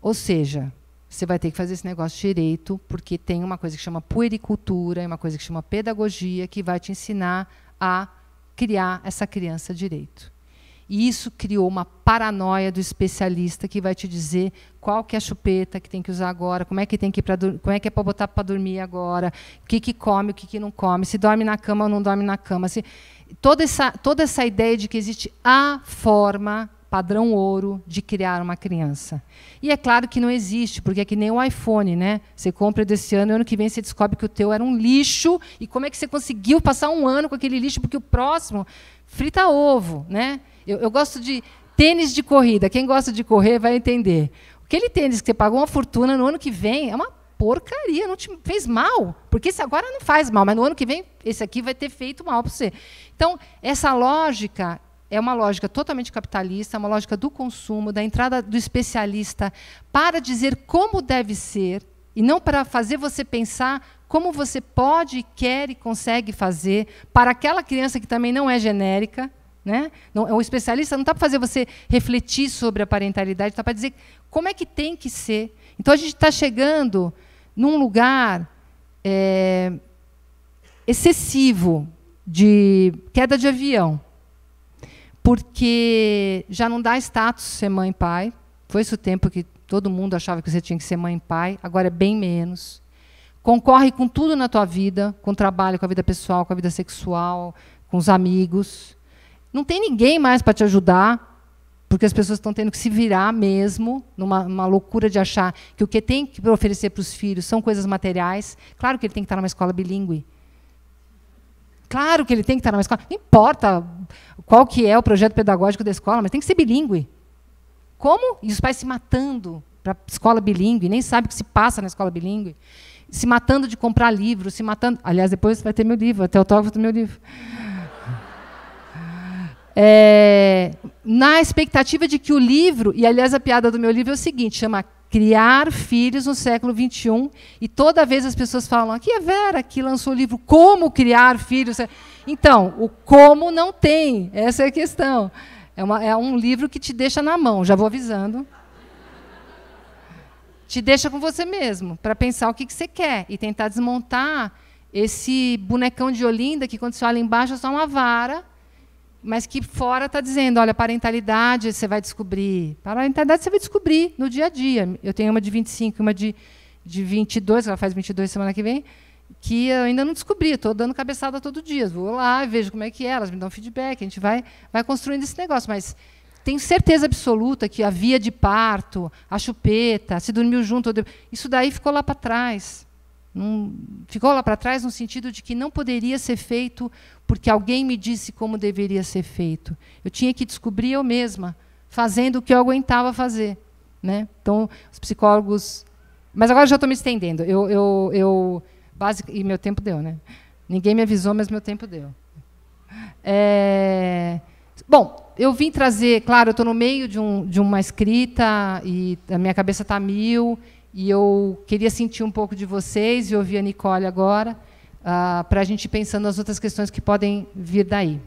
Ou seja, você vai ter que fazer esse negócio direito, porque tem uma coisa que chama puericultura, é uma coisa que chama pedagogia, que vai te ensinar a criar essa criança direito. E isso criou uma paranoia do especialista que vai te dizer qual que é a chupeta que tem que usar agora, como é que tem que para como é que é para botar para dormir agora, o que que come, o que que não come, se dorme na cama ou não dorme na cama. Se, toda essa toda essa ideia de que existe a forma padrão ouro de criar uma criança. E é claro que não existe, porque é que nem o iPhone, né? Você compra desse ano e ano que vem você descobre que o teu era um lixo, e como é que você conseguiu passar um ano com aquele lixo, porque o próximo frita ovo, né? Eu, eu gosto de tênis de corrida, quem gosta de correr vai entender. Aquele tênis que você pagou uma fortuna no ano que vem é uma porcaria, não te fez mal, porque esse agora não faz mal, mas no ano que vem esse aqui vai ter feito mal para você. Então, essa lógica é uma lógica totalmente capitalista, é uma lógica do consumo, da entrada do especialista para dizer como deve ser e não para fazer você pensar como você pode, quer e consegue fazer para aquela criança que também não é genérica. Né? Não, o especialista não está para fazer você refletir sobre a parentalidade, está para dizer como é que tem que ser. Então a gente está chegando num lugar é, excessivo de queda de avião porque já não dá status ser mãe e pai. Foi esse o tempo que todo mundo achava que você tinha que ser mãe e pai, agora é bem menos. Concorre com tudo na tua vida, com o trabalho, com a vida pessoal, com a vida sexual, com os amigos. Não tem ninguém mais para te ajudar, porque as pessoas estão tendo que se virar mesmo, numa, numa loucura de achar que o que tem que oferecer para os filhos são coisas materiais. Claro que ele tem que estar numa escola bilíngue, Claro que ele tem que estar na escola. Não importa qual que é o projeto pedagógico da escola, mas tem que ser bilíngue. Como? E os pais se matando para escola bilíngue, nem sabe o que se passa na escola bilíngue, se matando de comprar livro, se matando. Aliás, depois vai ter meu livro, até o autógrafo do meu livro. É, na expectativa de que o livro, e aliás a piada do meu livro é o seguinte, chama criar filhos no século 21 e toda vez as pessoas falam aqui é Vera que lançou o livro Como criar filhos. Então, o como não tem, essa é a questão. É, uma, é um livro que te deixa na mão, já vou avisando. Te deixa com você mesmo, para pensar o que, que você quer e tentar desmontar esse bonecão de Olinda que, quando você olha embaixo, é só uma vara mas que fora está dizendo, olha, parentalidade você vai descobrir. Parentalidade você vai descobrir no dia a dia. Eu tenho uma de 25 e uma de, de 22, ela faz 22 semana que vem, que eu ainda não descobri. Estou dando cabeçada todo dia. Vou lá, vejo como é que é, elas me dão feedback, a gente vai, vai construindo esse negócio. Mas tenho certeza absoluta que a via de parto, a chupeta, se dormiu junto, isso daí ficou lá para trás. Não, ficou lá para trás no sentido de que não poderia ser feito porque alguém me disse como deveria ser feito. Eu tinha que descobrir eu mesma, fazendo o que eu aguentava fazer. Né? Então, os psicólogos. Mas agora já estou me estendendo. Eu, eu, eu basic... E meu tempo deu, né? Ninguém me avisou, mas meu tempo deu. É... Bom, eu vim trazer, claro, eu estou no meio de, um, de uma escrita e a minha cabeça está mil. E eu queria sentir um pouco de vocês e ouvir a Nicole agora, uh, ah, para a gente ir pensando nas outras questões que podem vir daí.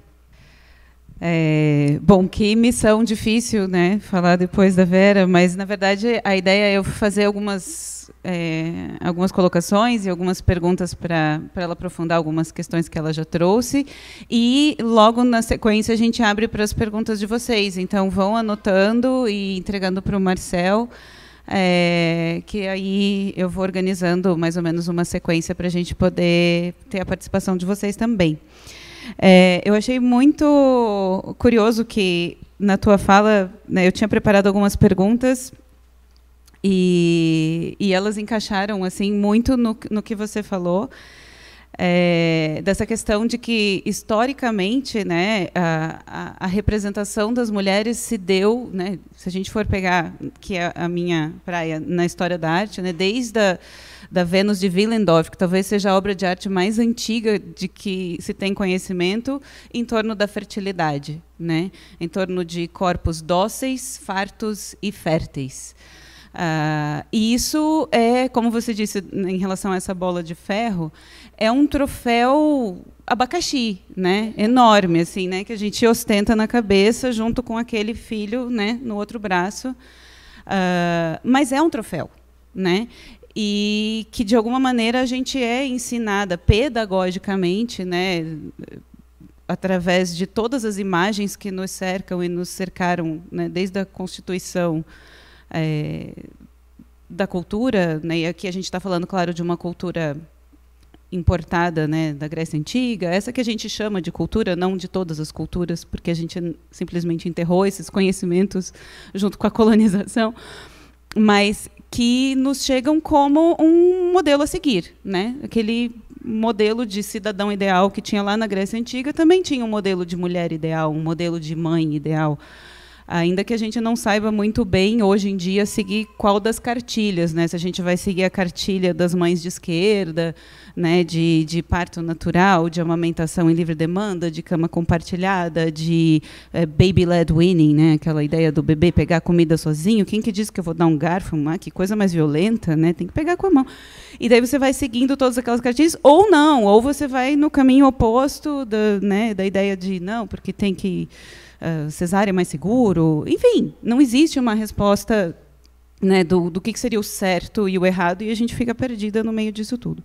É, bom, que missão difícil, né? Falar depois da Vera, mas na verdade a ideia é eu fazer algumas é, algumas colocações e algumas perguntas para ela aprofundar algumas questões que ela já trouxe e logo na sequência a gente abre para as perguntas de vocês. Então vão anotando e entregando para o Marcel. É, que aí eu vou organizando mais ou menos uma sequência para a gente poder ter a participação de vocês também. É, eu achei muito curioso que na tua fala, né, eu tinha preparado algumas perguntas e, e elas encaixaram assim muito no, no que você falou é, dessa questão de que historicamente né, a, a, a, representação das mulheres se deu, né, se a gente for pegar que é a minha praia na história da arte, né, desde a da Vênus de Willendorf, que talvez seja a obra de arte mais antiga de que se tem conhecimento em torno da fertilidade, né? em torno de corpos dóceis, fartos e férteis. Uh, e isso é, como você disse, em relação a essa bola de ferro, é um troféu abacaxi, né? Enorme, assim, né? Que a gente ostenta na cabeça junto com aquele filho, né? No outro braço. Uh, mas é um troféu, né? E que de alguma maneira a gente é ensinada pedagogicamente, né? Através de todas as imagens que nos cercam e nos cercaram, né? Desde a Constituição. É, da cultura, né? e aqui a gente está falando, claro, de uma cultura importada né, da Grécia Antiga, essa que a gente chama de cultura, não de todas as culturas, porque a gente simplesmente enterrou esses conhecimentos junto com a (laughs) colonização, mas que nos chegam como um modelo a seguir. Né? Aquele modelo de cidadão ideal que tinha lá na Grécia Antiga também tinha um modelo de mulher ideal, um modelo de mãe ideal ainda que a gente não saiba muito bem hoje em dia seguir qual das cartilhas, né? Se a gente vai seguir a cartilha das mães de esquerda, né? De, de parto natural, de amamentação em livre demanda, de cama compartilhada, de é, eh, baby-led weaning, né? Aquela ideia do bebê pegar comida sozinho. Quem que disse que eu vou dar um garfo? Ah, que coisa mais violenta, né? Tem que pegar com a mão. E daí você vai seguindo todas aquelas cartilhas, ou não, ou você vai no caminho oposto da, né, da ideia de não, porque tem que ah, cesárea é mais seguro. Enfim, não existe uma resposta né, do, do que, que seria o certo e o errado, e a gente fica perdida no meio disso tudo.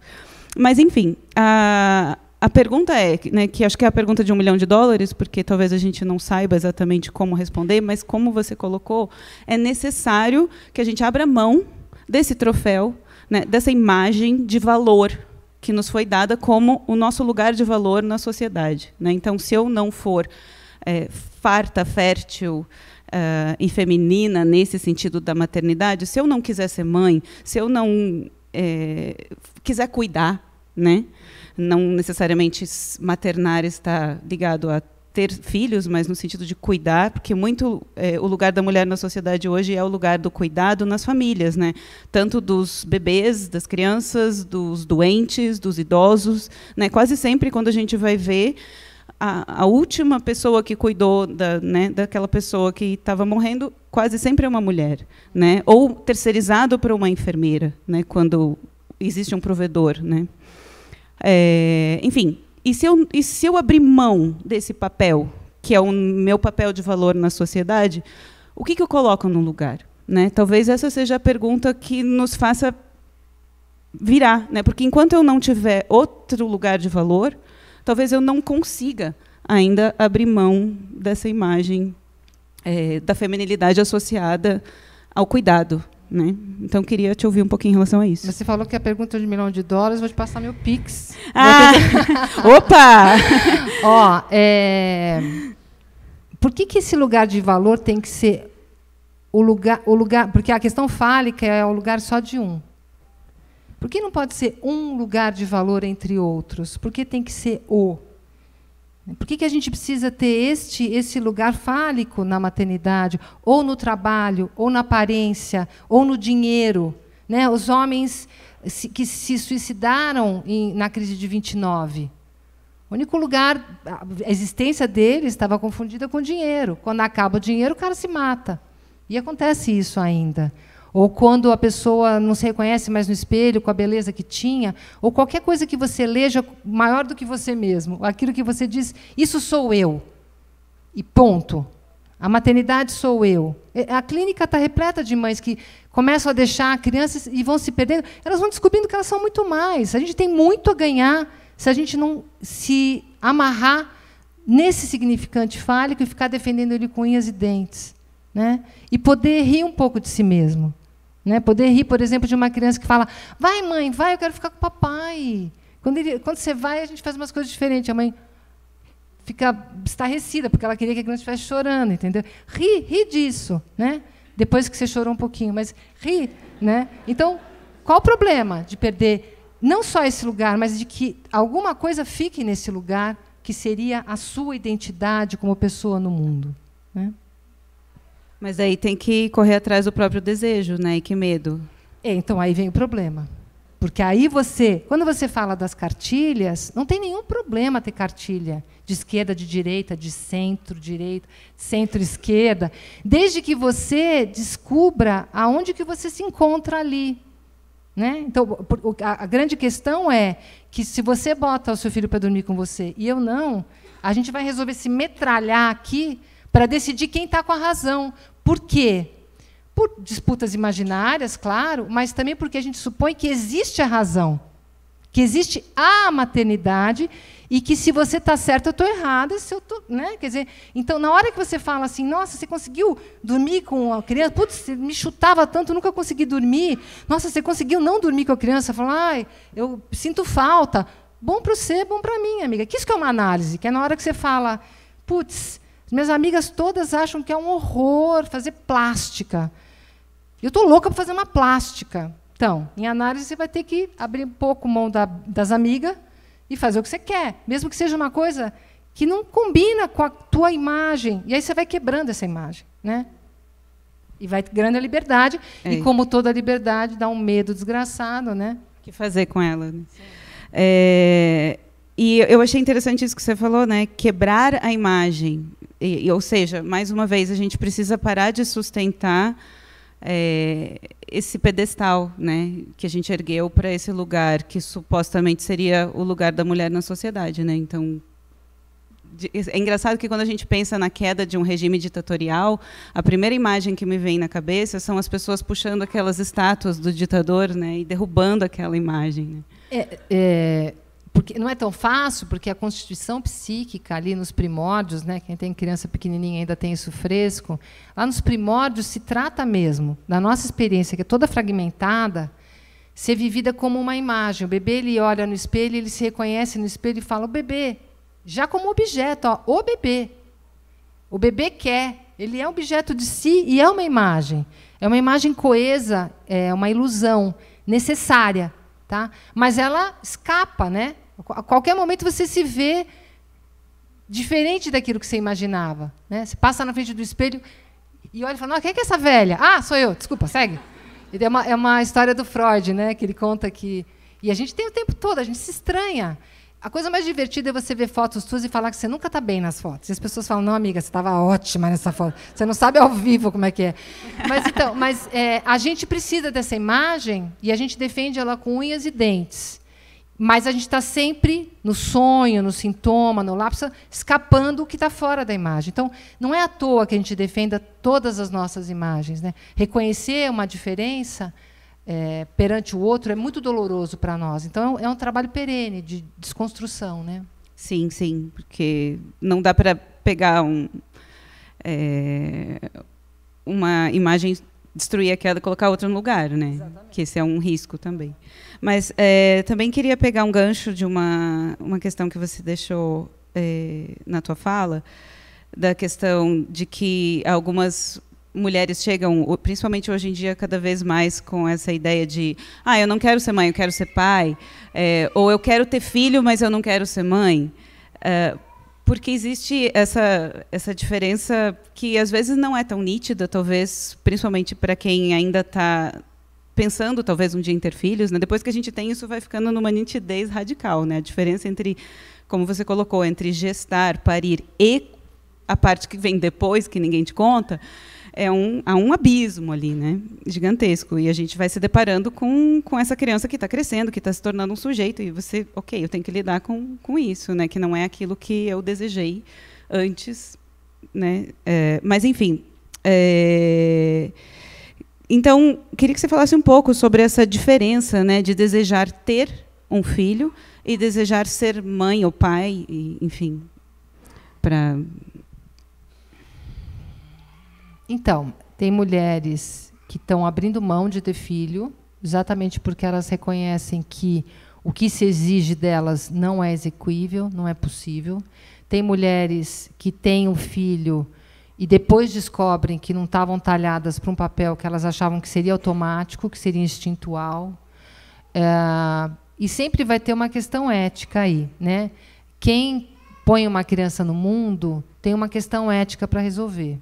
Mas, enfim, a, a pergunta é, né, que acho que é a pergunta de um milhão de dólares, porque talvez a gente não saiba exatamente como responder, mas como você colocou, é necessário que a gente abra mão desse troféu, né, dessa imagem de valor que nos foi dada como o nosso lugar de valor na sociedade. Né? Então, se eu não for é, farta, fértil uh, e feminina nesse sentido da maternidade, se eu não quiser ser mãe, se eu não é, quiser cuidar, né? não necessariamente maternar está ligado a ter filhos, mas no sentido de cuidar, porque muito é, o lugar da mulher na sociedade hoje é o lugar do cuidado nas famílias, né? Tanto dos bebês, das crianças, dos doentes, dos idosos, né? Quase sempre quando a gente vai ver a, a, última pessoa que cuidou da, né, daquela pessoa que estava morrendo quase sempre é uma mulher, né? Ou terceirizado para uma enfermeira, né? Quando existe um provedor, né? É, enfim, e se, eu, e se eu abrir mão desse papel, que é o meu papel de valor na sociedade, o que, que eu coloco no lugar? Né? Talvez essa seja a pergunta que nos faça virar, né? Porque enquanto eu não tiver outro lugar de valor, talvez eu não consiga ainda abrir mão dessa imagem é, da feminilidade associada ao cuidado. Né? Então, queria te ouvir um pouquinho em relação a isso. Você falou que a pergunta é de um milhão de dólares, vou te passar meu Pix. Ah! Ter... (laughs) Opa! Ó, é... por que, que esse lugar de valor tem que ser o lugar, o lugar. Porque a questão fálica é o lugar só de um. Por que não pode ser um lugar de valor entre outros? Por que tem que ser o? Por que, que a gente precisa ter este, esse lugar fálico na maternidade, ou no trabalho, ou na aparência, ou no dinheiro? Né? Os homens se, que se suicidaram em, na crise de 29. O único lugar, a existência deles estava confundida com dinheiro. Quando acaba o dinheiro, o cara se mata. E acontece isso ainda ou quando a pessoa não se reconhece mais no espelho com a beleza que tinha, ou qualquer coisa que você leja maior do que você mesmo, aquilo que você diz, isso sou eu. E ponto. A maternidade sou eu. É, a clínica está repleta de mães que começam a deixar crianças e vão se perdendo. Elas vão descobrindo que elas são muito mais. A gente tem muito a ganhar se a gente não se amarrar nesse significante fálico e ficar defendendo ele com unhas e dentes. Né? E poder rir um pouco de si mesmo. Né? Poder rir, por exemplo, de uma criança que fala: vai, mãe, vai, eu quero ficar com o papai. Quando, ele, quando você vai, a gente faz umas coisas diferentes. A mãe fica estarrecida, porque ela queria que a criança estivesse chorando, entendeu? Ri, ri disso, né? Depois que você chorou um pouquinho, mas ri, né? Então, qual o problema de perder não só esse lugar, mas de que alguma coisa fique nesse lugar que seria a sua identidade como pessoa no mundo, né? Mas aí tem que correr atrás do próprio desejo, né? E que medo. É, então aí vem o problema. Porque aí você, quando você fala das cartilhas, não tem nenhum problema ter cartilha de esquerda, de direita, de centro, direita, centro-esquerda, desde que você descubra aonde que você se encontra ali. Né? Então, a grande questão é que se você bota o seu filho para dormir com você e eu não, a gente vai resolver se metralhar aqui para decidir quem está com a razão. Por quê? Por disputas imaginárias, claro, mas também porque a gente supõe que existe a razão, que existe a maternidade e que se você está certo, eu estou errada, se eu tô, né? Quer dizer, então na hora que você fala assim, nossa, você conseguiu dormir com a criança? Putz, você me chutava tanto, nunca consegui dormir. Nossa, você conseguiu não dormir com a criança? Fala, ai, eu sinto falta. Bom para você, bom para mim, amiga. Que isso que é uma análise, que é na hora que você fala, putz, minhas amigas todas acham que é um horror fazer plástica. Eu estou louca para fazer uma plástica. Então, em análise, você vai ter que abrir um pouco mão da, das amigas e fazer o que você quer, mesmo que seja uma coisa que não combina com a tua imagem. E aí você vai quebrando essa imagem, né? E vai grande a liberdade. É. E como toda liberdade, dá um medo desgraçado, né? O que fazer com ela? Né? É, e eu achei interessante isso que você falou, né? Quebrar a imagem. E, e, ou seja, mais uma vez, a gente precisa parar de sustentar é, esse pedestal né, que a gente ergueu para esse lugar que supostamente seria o lugar da mulher na sociedade. Né? Então, é, é engraçado que quando a gente pensa na queda de um regime ditatorial, a primeira imagem que me vem na cabeça são as pessoas puxando aquelas estátuas do ditador né, e derrubando aquela imagem. Né? É, é, porque não é tão fácil, porque a constituição psíquica ali nos primórdios, né, quem tem criança pequenininha ainda tem isso fresco, lá nos primórdios se trata mesmo da nossa experiência que é toda fragmentada, ser vivida como uma imagem. O bebê ele olha no espelho, ele se reconhece no espelho e fala: "O bebê", já como objeto, ó, o bebê. O bebê quer, ele é objeto de si e é uma imagem. É uma imagem coesa, é uma ilusão necessária, tá? Mas ela escapa, né? A qualquer momento você se vê diferente daquilo que você imaginava. Né? Você passa na frente do espelho e olha e fala, quem é, é, essa velha? Ah, sou eu, desculpa, segue. É uma, é uma história do Freud, né? que ele conta que... E a gente tem o tempo todo, a gente se estranha. A coisa mais divertida é você ver fotos suas e falar que você nunca está bem nas fotos. E as pessoas falam, não, amiga, você estava ótima nessa foto. Você não sabe ao vivo como é que é. Mas, então, mas é, a gente precisa dessa imagem e a gente defende ela com unhas e dentes. Mas a gente está sempre no sonho, no sintoma, no lapso, escapando o que está fora da imagem. Então, não é à toa que a gente defenda todas as nossas imagens. Né? Reconhecer uma diferença é, perante o outro é muito doloroso para nós. Então, é, é um trabalho perene de desconstrução. Né? Sim, sim, porque não dá para pegar um, é, uma imagem destruir aquela e colocar outra no lugar, né? Exatamente. Que esse é um risco também. Mas é, também queria pegar um gancho de uma, uma questão que você deixou é, na tua fala, da questão de que algumas mulheres chegam, principalmente hoje em dia, cada vez mais com essa ideia de ah, eu não quero ser mãe, eu quero ser pai, é, ou eu quero ter filho, mas eu não quero ser mãe porque existe essa, essa diferença que às vezes não é tão nítida, talvez, principalmente para quem ainda está pensando talvez um dia em ter filhos, né? depois que a gente tem isso vai ficando numa nitidez radical, né? A diferença entre, como você colocou, entre gestar, parir e a parte que vem depois que ninguém te conta, é um, há um abismo ali, né? Gigantesco. E a gente vai se deparando com, com essa criança que está crescendo, que está se tornando um sujeito. E você, ok, eu tenho que lidar com, com isso, né? Que não é aquilo que eu desejei antes, né? É, mas, enfim. É... Então, queria que você falasse um pouco sobre essa diferença né, de desejar ter um filho e desejar ser mãe ou pai, e, enfim, para então, tem mulheres que estão abrindo mão de ter filho, exatamente porque elas reconhecem que o que se exige delas não é execuível, não é possível. Tem mulheres que têm o um filho e depois descobrem que não estavam talhadas para um papel que elas achavam que seria automático, que seria instintual. É, e sempre vai ter uma questão ética aí. Né? Quem põe uma criança no mundo tem uma questão ética para resolver.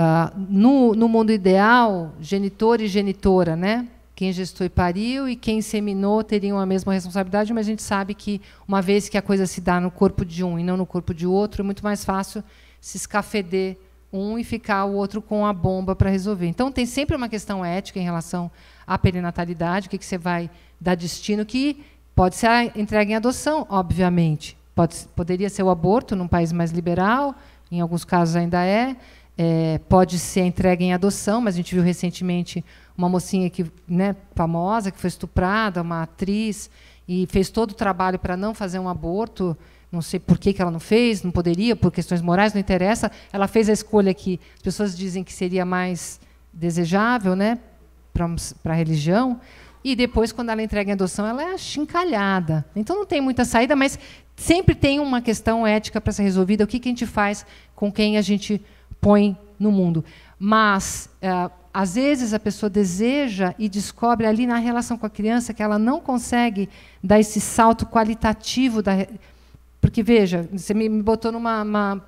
Ah, no, no, mundo ideal, genitor e genitora, né? quem gestou e pariu e quem seminou teriam a mesma responsabilidade, mas a gente sabe que, uma vez que a coisa se dá no corpo de um e não no corpo de outro, é muito mais fácil se escafeder um e ficar o outro com a bomba para resolver. Então, tem sempre uma questão ética em relação à perinatalidade, o que, que você vai dar destino, que pode ser entregue em adoção, obviamente. Pode, poderia ser o aborto num país mais liberal, em alguns casos ainda é é, pode ser entregue em adoção, mas a gente viu recentemente uma mocinha que, né, famosa que foi estuprada, uma atriz, e fez todo o trabalho para não fazer um aborto. Não sei por que, que ela não fez, não poderia, por questões morais, não interessa. Ela fez a escolha que as pessoas dizem que seria mais desejável né, para a religião. E depois, quando ela entrega em adoção, ela é achincalhada. Então não tem muita saída, mas sempre tem uma questão ética para ser resolvida. O que, que a gente faz com quem a gente põe no mundo. Mas, uh, às vezes, a pessoa deseja e descobre ali na relação com a criança que ela não consegue dar esse salto qualitativo. Da... Porque, veja, você me botou numa. Uma,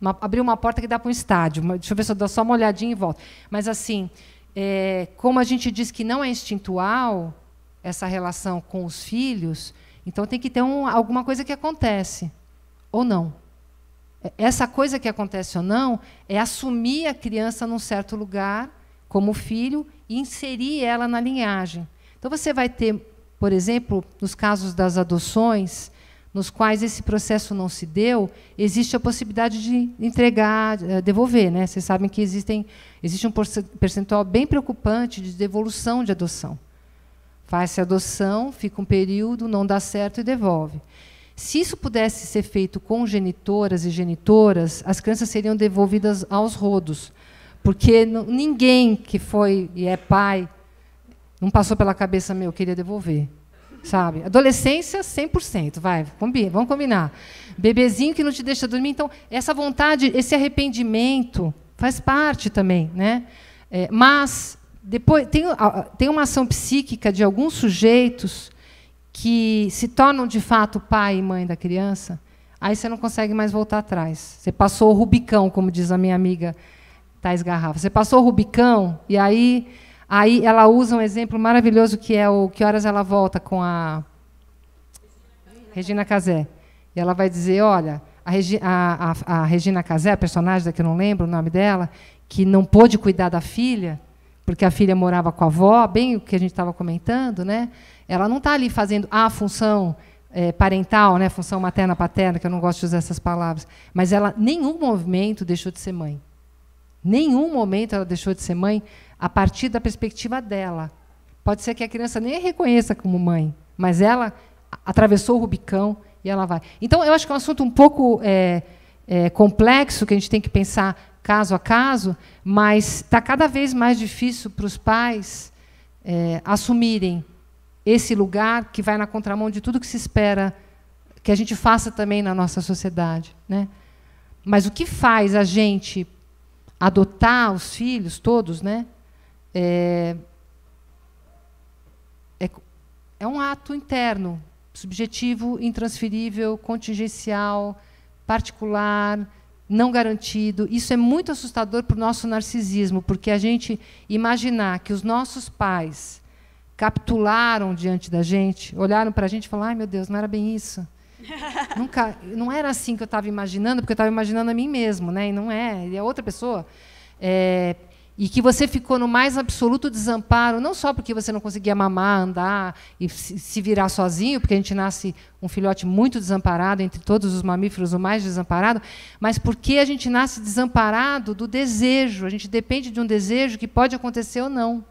uma, abriu uma porta que dá para um estádio. Deixa eu ver se eu dou só uma olhadinha e volto. Mas, assim, é, como a gente diz que não é instintual essa relação com os filhos, então tem que ter um, alguma coisa que acontece. Ou não. É, essa coisa que acontece ou não é assumir a criança num certo lugar como filho e inserir ela na linhagem. Então você vai ter, por exemplo, nos casos das adoções, nos quais esse processo não se deu, existe a possibilidade de entregar, eh, devolver. Né? Vocês sabem que existem, existe um percentual bem preocupante de devolução de adoção. Faz-se adoção, fica um período, não dá certo e devolve. Se isso pudesse ser feito com genitoras e genitoras, as crianças seriam devolvidas aos rodos, porque ninguém que foi e é pai não passou pela cabeça meu, queria devolver. Sabe? Adolescência 100%, vai, combina, vamos combinar. Bebezinho que não te deixa dormir, então essa vontade, esse arrependimento faz parte também, né? É, mas depois tem, tem uma ação psíquica de alguns sujeitos que se tornam de fato pai e mãe da criança, aí você não consegue mais voltar atrás. Você passou o Rubicão, como diz a minha amiga Thais Garrafa. Você passou o Rubicão, e aí, aí ela usa um exemplo maravilhoso que é o Que Horas Ela Volta com a Regina Casé. E ela vai dizer: olha, a, Regi a, a, a Regina Casé, a personagem da que eu não lembro o nome dela, que não pôde cuidar da filha, porque a filha morava com a avó, bem o que a gente estava comentando, né? Ela não está ali fazendo a função é, parental, né? Função materna paterna, que eu não gosto de usar essas palavras, mas ela nenhum movimento deixou de ser mãe. Nenhum momento ela deixou de ser mãe a partir da perspectiva dela. Pode ser que a criança nem a reconheça como mãe, mas ela atravessou o Rubicão e ela vai. Então, eu acho que é um assunto um pouco é, é, complexo, que a gente tem que pensar caso a caso, mas está cada vez mais difícil para os pais é, assumirem esse lugar que vai na contramão de tudo que se espera que a gente faça também na nossa sociedade. Né? Mas o que faz a gente adotar os filhos todos, né? É, é, é um ato interno, subjetivo, intransferível, contingencial, particular, não garantido. Isso é muito assustador para o nosso narcisismo, porque a gente imaginar que os nossos pais capitularam diante da gente, olharam para a gente e falaram: ai meu Deus, não era bem isso. (laughs) Nunca, não era assim que eu estava imaginando, porque eu estava imaginando a mim mesmo, né? E não é, e é outra pessoa. É, e que você ficou no mais absoluto desamparo, não só porque você não conseguia mamar, andar e se virar sozinho, porque a gente nasce um filhote muito desamparado, entre todos os mamíferos, o mais desamparado, mas porque a gente nasce desamparado do desejo. A gente depende de um desejo que pode acontecer ou não.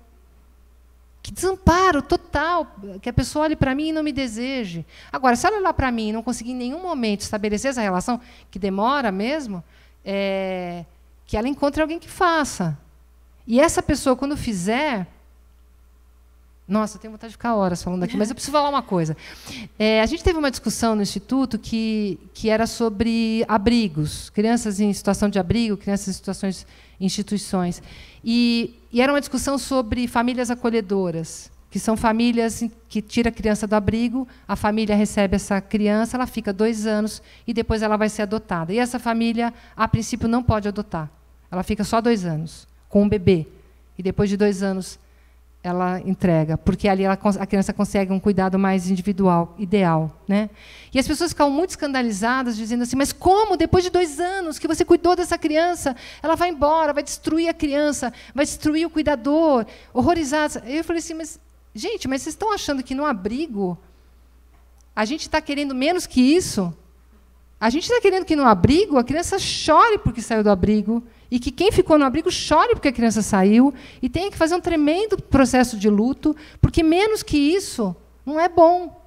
Que desamparo total, que a pessoa olhe para mim e não me deseje. Agora, se ela olhar para mim e não conseguir em nenhum momento estabelecer essa relação, que demora mesmo, é, que ela encontre alguém que faça. E essa pessoa, quando fizer. Nossa, eu tenho vontade de ficar horas falando aqui, mas eu preciso falar uma coisa. É, a gente teve uma discussão no Instituto que, que era sobre abrigos, crianças em situação de abrigo, crianças em situações instituições. E, e era uma discussão sobre famílias acolhedoras, que são famílias que tira a criança do abrigo, a família recebe essa criança, ela fica dois anos e depois ela vai ser adotada. E essa família, a princípio, não pode adotar. Ela fica só dois anos com o bebê. E depois de dois anos, ela entrega, porque ali ela, a criança consegue um cuidado mais individual, ideal. Né? E as pessoas ficam muito escandalizadas, dizendo assim: mas como, depois de dois anos que você cuidou dessa criança, ela vai embora, vai destruir a criança, vai destruir o cuidador, horrorizadas. Eu falei assim: mas, gente, mas vocês estão achando que no abrigo a gente está querendo menos que isso? A gente está querendo que no abrigo a criança chore porque saiu do abrigo, e que quem ficou no abrigo chore porque a criança saiu e tenha que fazer um tremendo processo de luto, porque menos que isso não é bom.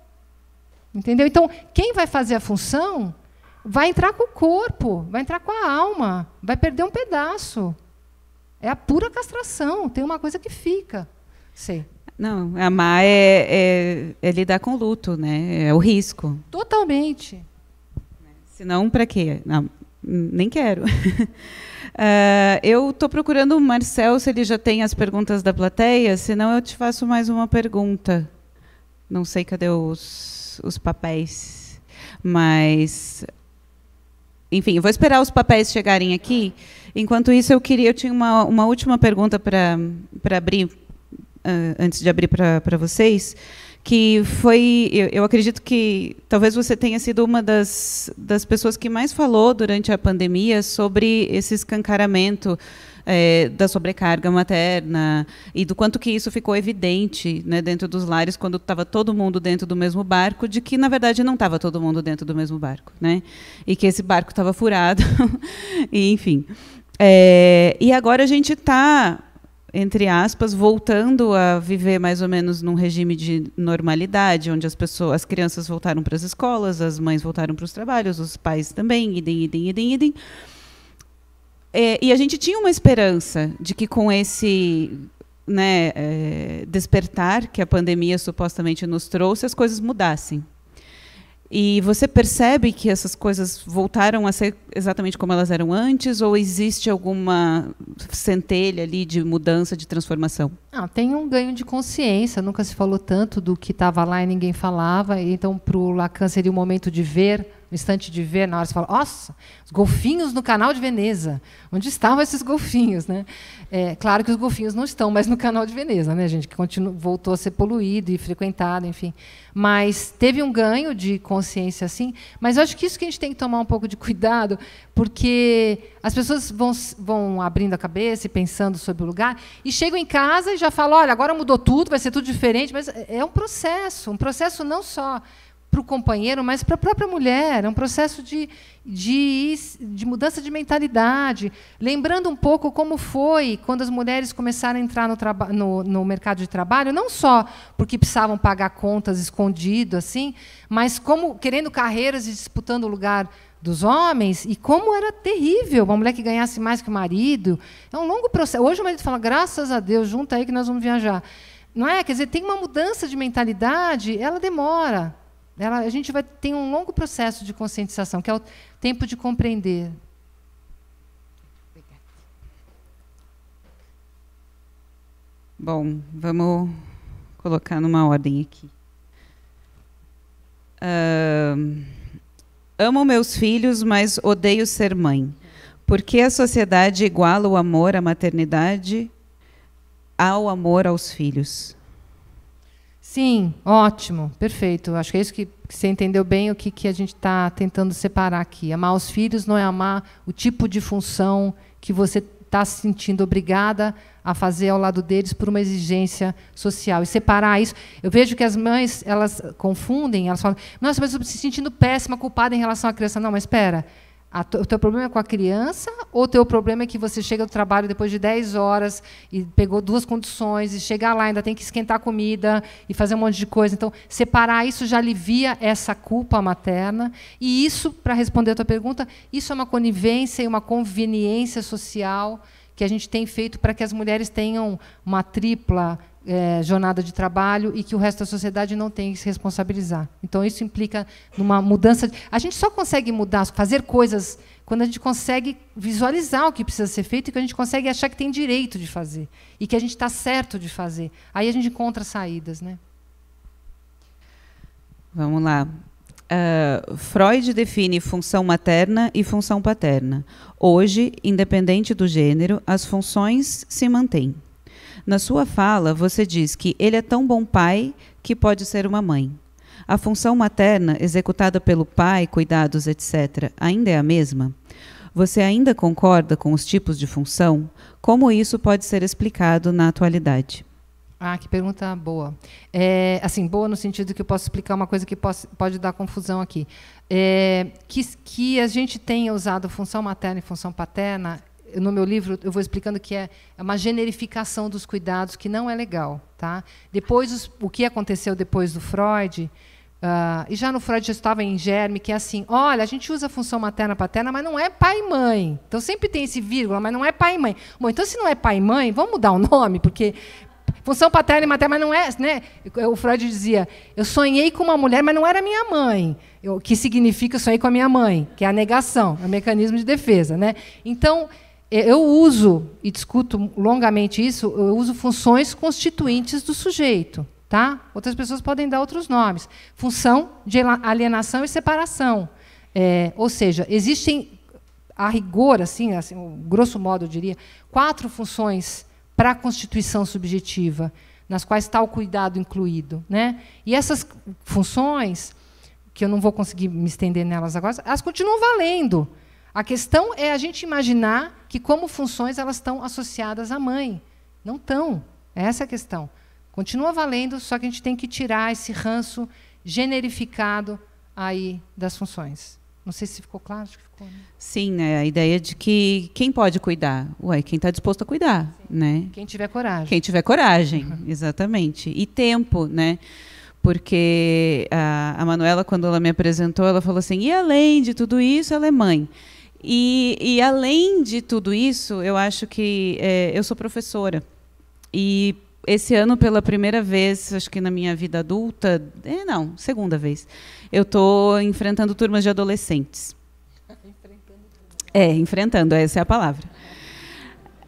Entendeu? Então, quem vai fazer a função vai entrar com o corpo, vai entrar com a alma, vai perder um pedaço. É a pura castração, tem uma coisa que fica. Sei. Não, amar é, é, é lidar com o luto, né? É o risco. Totalmente. Senão, para quê? Não, nem quero. (laughs) Uh, eu estou procurando o Marcel se ele já tem as perguntas da plateia, senão eu te faço mais uma pergunta. Não sei cadê os, os papéis, mas. Enfim, vou esperar os papéis chegarem aqui. Enquanto isso, eu queria. Eu tinha uma, uma última pergunta para abrir, uh, antes de abrir para vocês que foi, eu, eu, acredito que talvez você tenha sido uma das, das pessoas que mais falou durante a pandemia sobre esse escancaramento é, da sobrecarga materna e do quanto que isso ficou evidente né, dentro dos lares quando estava todo mundo dentro do mesmo barco, de que na verdade não estava todo mundo dentro do mesmo barco, né? E que esse barco estava furado, (laughs) e enfim. É, e agora a gente está entre aspas, voltando a viver mais ou menos num regime de normalidade, onde as pessoas, as crianças voltaram para as escolas, as mães voltaram para os trabalhos, os pais também, idem, idem, idem, idem. É, e a gente tinha uma esperança de que com esse né, é, despertar que a pandemia supostamente nos trouxe, as coisas mudassem. E você percebe que essas coisas voltaram a ser exatamente como elas eram antes, ou existe alguma centelha ali de mudança, de transformação? Ah, tem um ganho de consciência. Nunca se falou tanto do que estava lá e ninguém falava. Então, para o Lacan seria o momento de ver no instante de ver, na hora você fala, nossa, os golfinhos no canal de Veneza. Onde estavam esses golfinhos? Né? É, claro que os golfinhos não estão mais no canal de Veneza, né, gente? Que continu, voltou a ser poluído e frequentado, enfim. Mas teve um ganho de consciência, assim. Mas eu acho que isso que a gente tem que tomar um pouco de cuidado, porque as pessoas vão, vão abrindo a cabeça e pensando sobre o lugar, e chegam em casa e já falam, olha, agora mudou tudo, vai ser tudo diferente, mas é, é um processo, um processo não só para o companheiro, mas para a própria mulher. É um processo de, de, de, mudança de mentalidade. Lembrando um pouco como foi quando as mulheres começaram a entrar no, no, no mercado de trabalho, não só porque precisavam pagar contas escondido, assim, mas como querendo carreiras e disputando o lugar dos homens e como era terrível uma mulher que ganhasse mais que o marido. É um longo processo. Hoje o marido fala, graças a Deus, junta aí que nós vamos viajar. Não é? Quer dizer, tem uma mudança de mentalidade, ela demora ela, a gente vai ter um longo processo de conscientização, que é o tempo de compreender. Bom, vamos colocar numa ordem aqui. Uh, amo meus filhos, mas odeio ser mãe. Por que a sociedade iguala o amor à maternidade ao amor aos filhos? Sim, ótimo, perfeito. Acho que é isso que, você entendeu bem o que, que a gente está tentando separar aqui. Amar os filhos não é amar o tipo de função que você está se sentindo obrigada a fazer ao lado deles por uma exigência social. E separar isso. Eu vejo que as mães elas confundem, elas falam, nossa, mas eu estou se sentindo péssima, culpada em relação à criança. Não, mas espera o teu problema é com a criança ou o teu problema é que você chega do trabalho depois de 10 horas e pegou duas condições e chegar lá ainda tem que esquentar comida e fazer um monte de coisa. Então, separar isso já alivia essa culpa materna. E isso, para responder a tua pergunta, isso é uma conivência e uma conveniência social que a gente tem feito para que as mulheres tenham uma tripla é, jornada de trabalho e que o resto da sociedade não tem que se responsabilizar. Então isso implica numa mudança. De... A gente só consegue mudar, fazer coisas quando a gente consegue visualizar o que precisa ser feito e que a gente consegue achar que tem direito de fazer e que a gente está certo de fazer. Aí a gente encontra saídas, né? Vamos lá. Uh, Freud define função materna e função paterna. Hoje, independente do gênero, as funções se mantêm. Na sua fala, você diz que ele é tão bom pai que pode ser uma mãe. A função materna executada pelo pai, cuidados, etc., ainda é a mesma? Você ainda concorda com os tipos de função? Como isso pode ser explicado na atualidade? Ah, que pergunta boa. É, assim, boa no sentido que eu posso explicar uma coisa que posso, pode dar confusão aqui. É, que, que a gente tenha usado função materna e função paterna no meu livro eu vou explicando que é, é uma generificação dos cuidados que não é legal, tá? Depois os, o que aconteceu depois do Freud Uh, e já no Freud já estava em germe, que é assim: olha, a gente usa a função materna-paterna, mas não é pai e mãe. Então sempre tem esse vírgula, mas não é pai e mãe. Bom, então se não é pai e mãe, vamos mudar o nome, porque função paterna e materna, mas não é. Né? O Freud dizia: eu sonhei com uma mulher, mas não era minha mãe. O que significa sonhei com a minha mãe, que é a negação, é o mecanismo de defesa. Né? Então. É, eu uso, e discuto longamente isso, eu uso funções constituintes do sujeito. Tá? Outras pessoas podem dar outros nomes. Função de alienação e separação. É, ou seja, existem, a rigor, assim, assim, grosso modo eu diria, quatro funções para a constituição subjetiva, nas quais está o cuidado incluído. Né? E essas funções, que eu não vou conseguir me estender nelas agora, elas continuam valendo. A questão é a gente imaginar que, como funções, elas estão associadas à mãe. Não estão. Essa é a questão. Continua valendo, só que a gente tem que tirar esse ranço generificado aí das funções. Não sei se ficou claro. Acho que ficou, né? Sim, né? a ideia de que quem pode cuidar? Ué, quem está disposto a cuidar, né? Quem tiver coragem. Quem tiver coragem, (laughs) exatamente. E tempo, né? Porque a, a Manuela, quando ela me apresentou, ela falou assim, e além de tudo isso, ela é mãe. E, e além de tudo isso, eu acho que é, eu sou professora. E esse ano, pela primeira vez, acho que na minha vida adulta, é, não, segunda vez, eu estou enfrentando turmas de adolescentes. enfrentando É, enfrentando, essa é a palavra.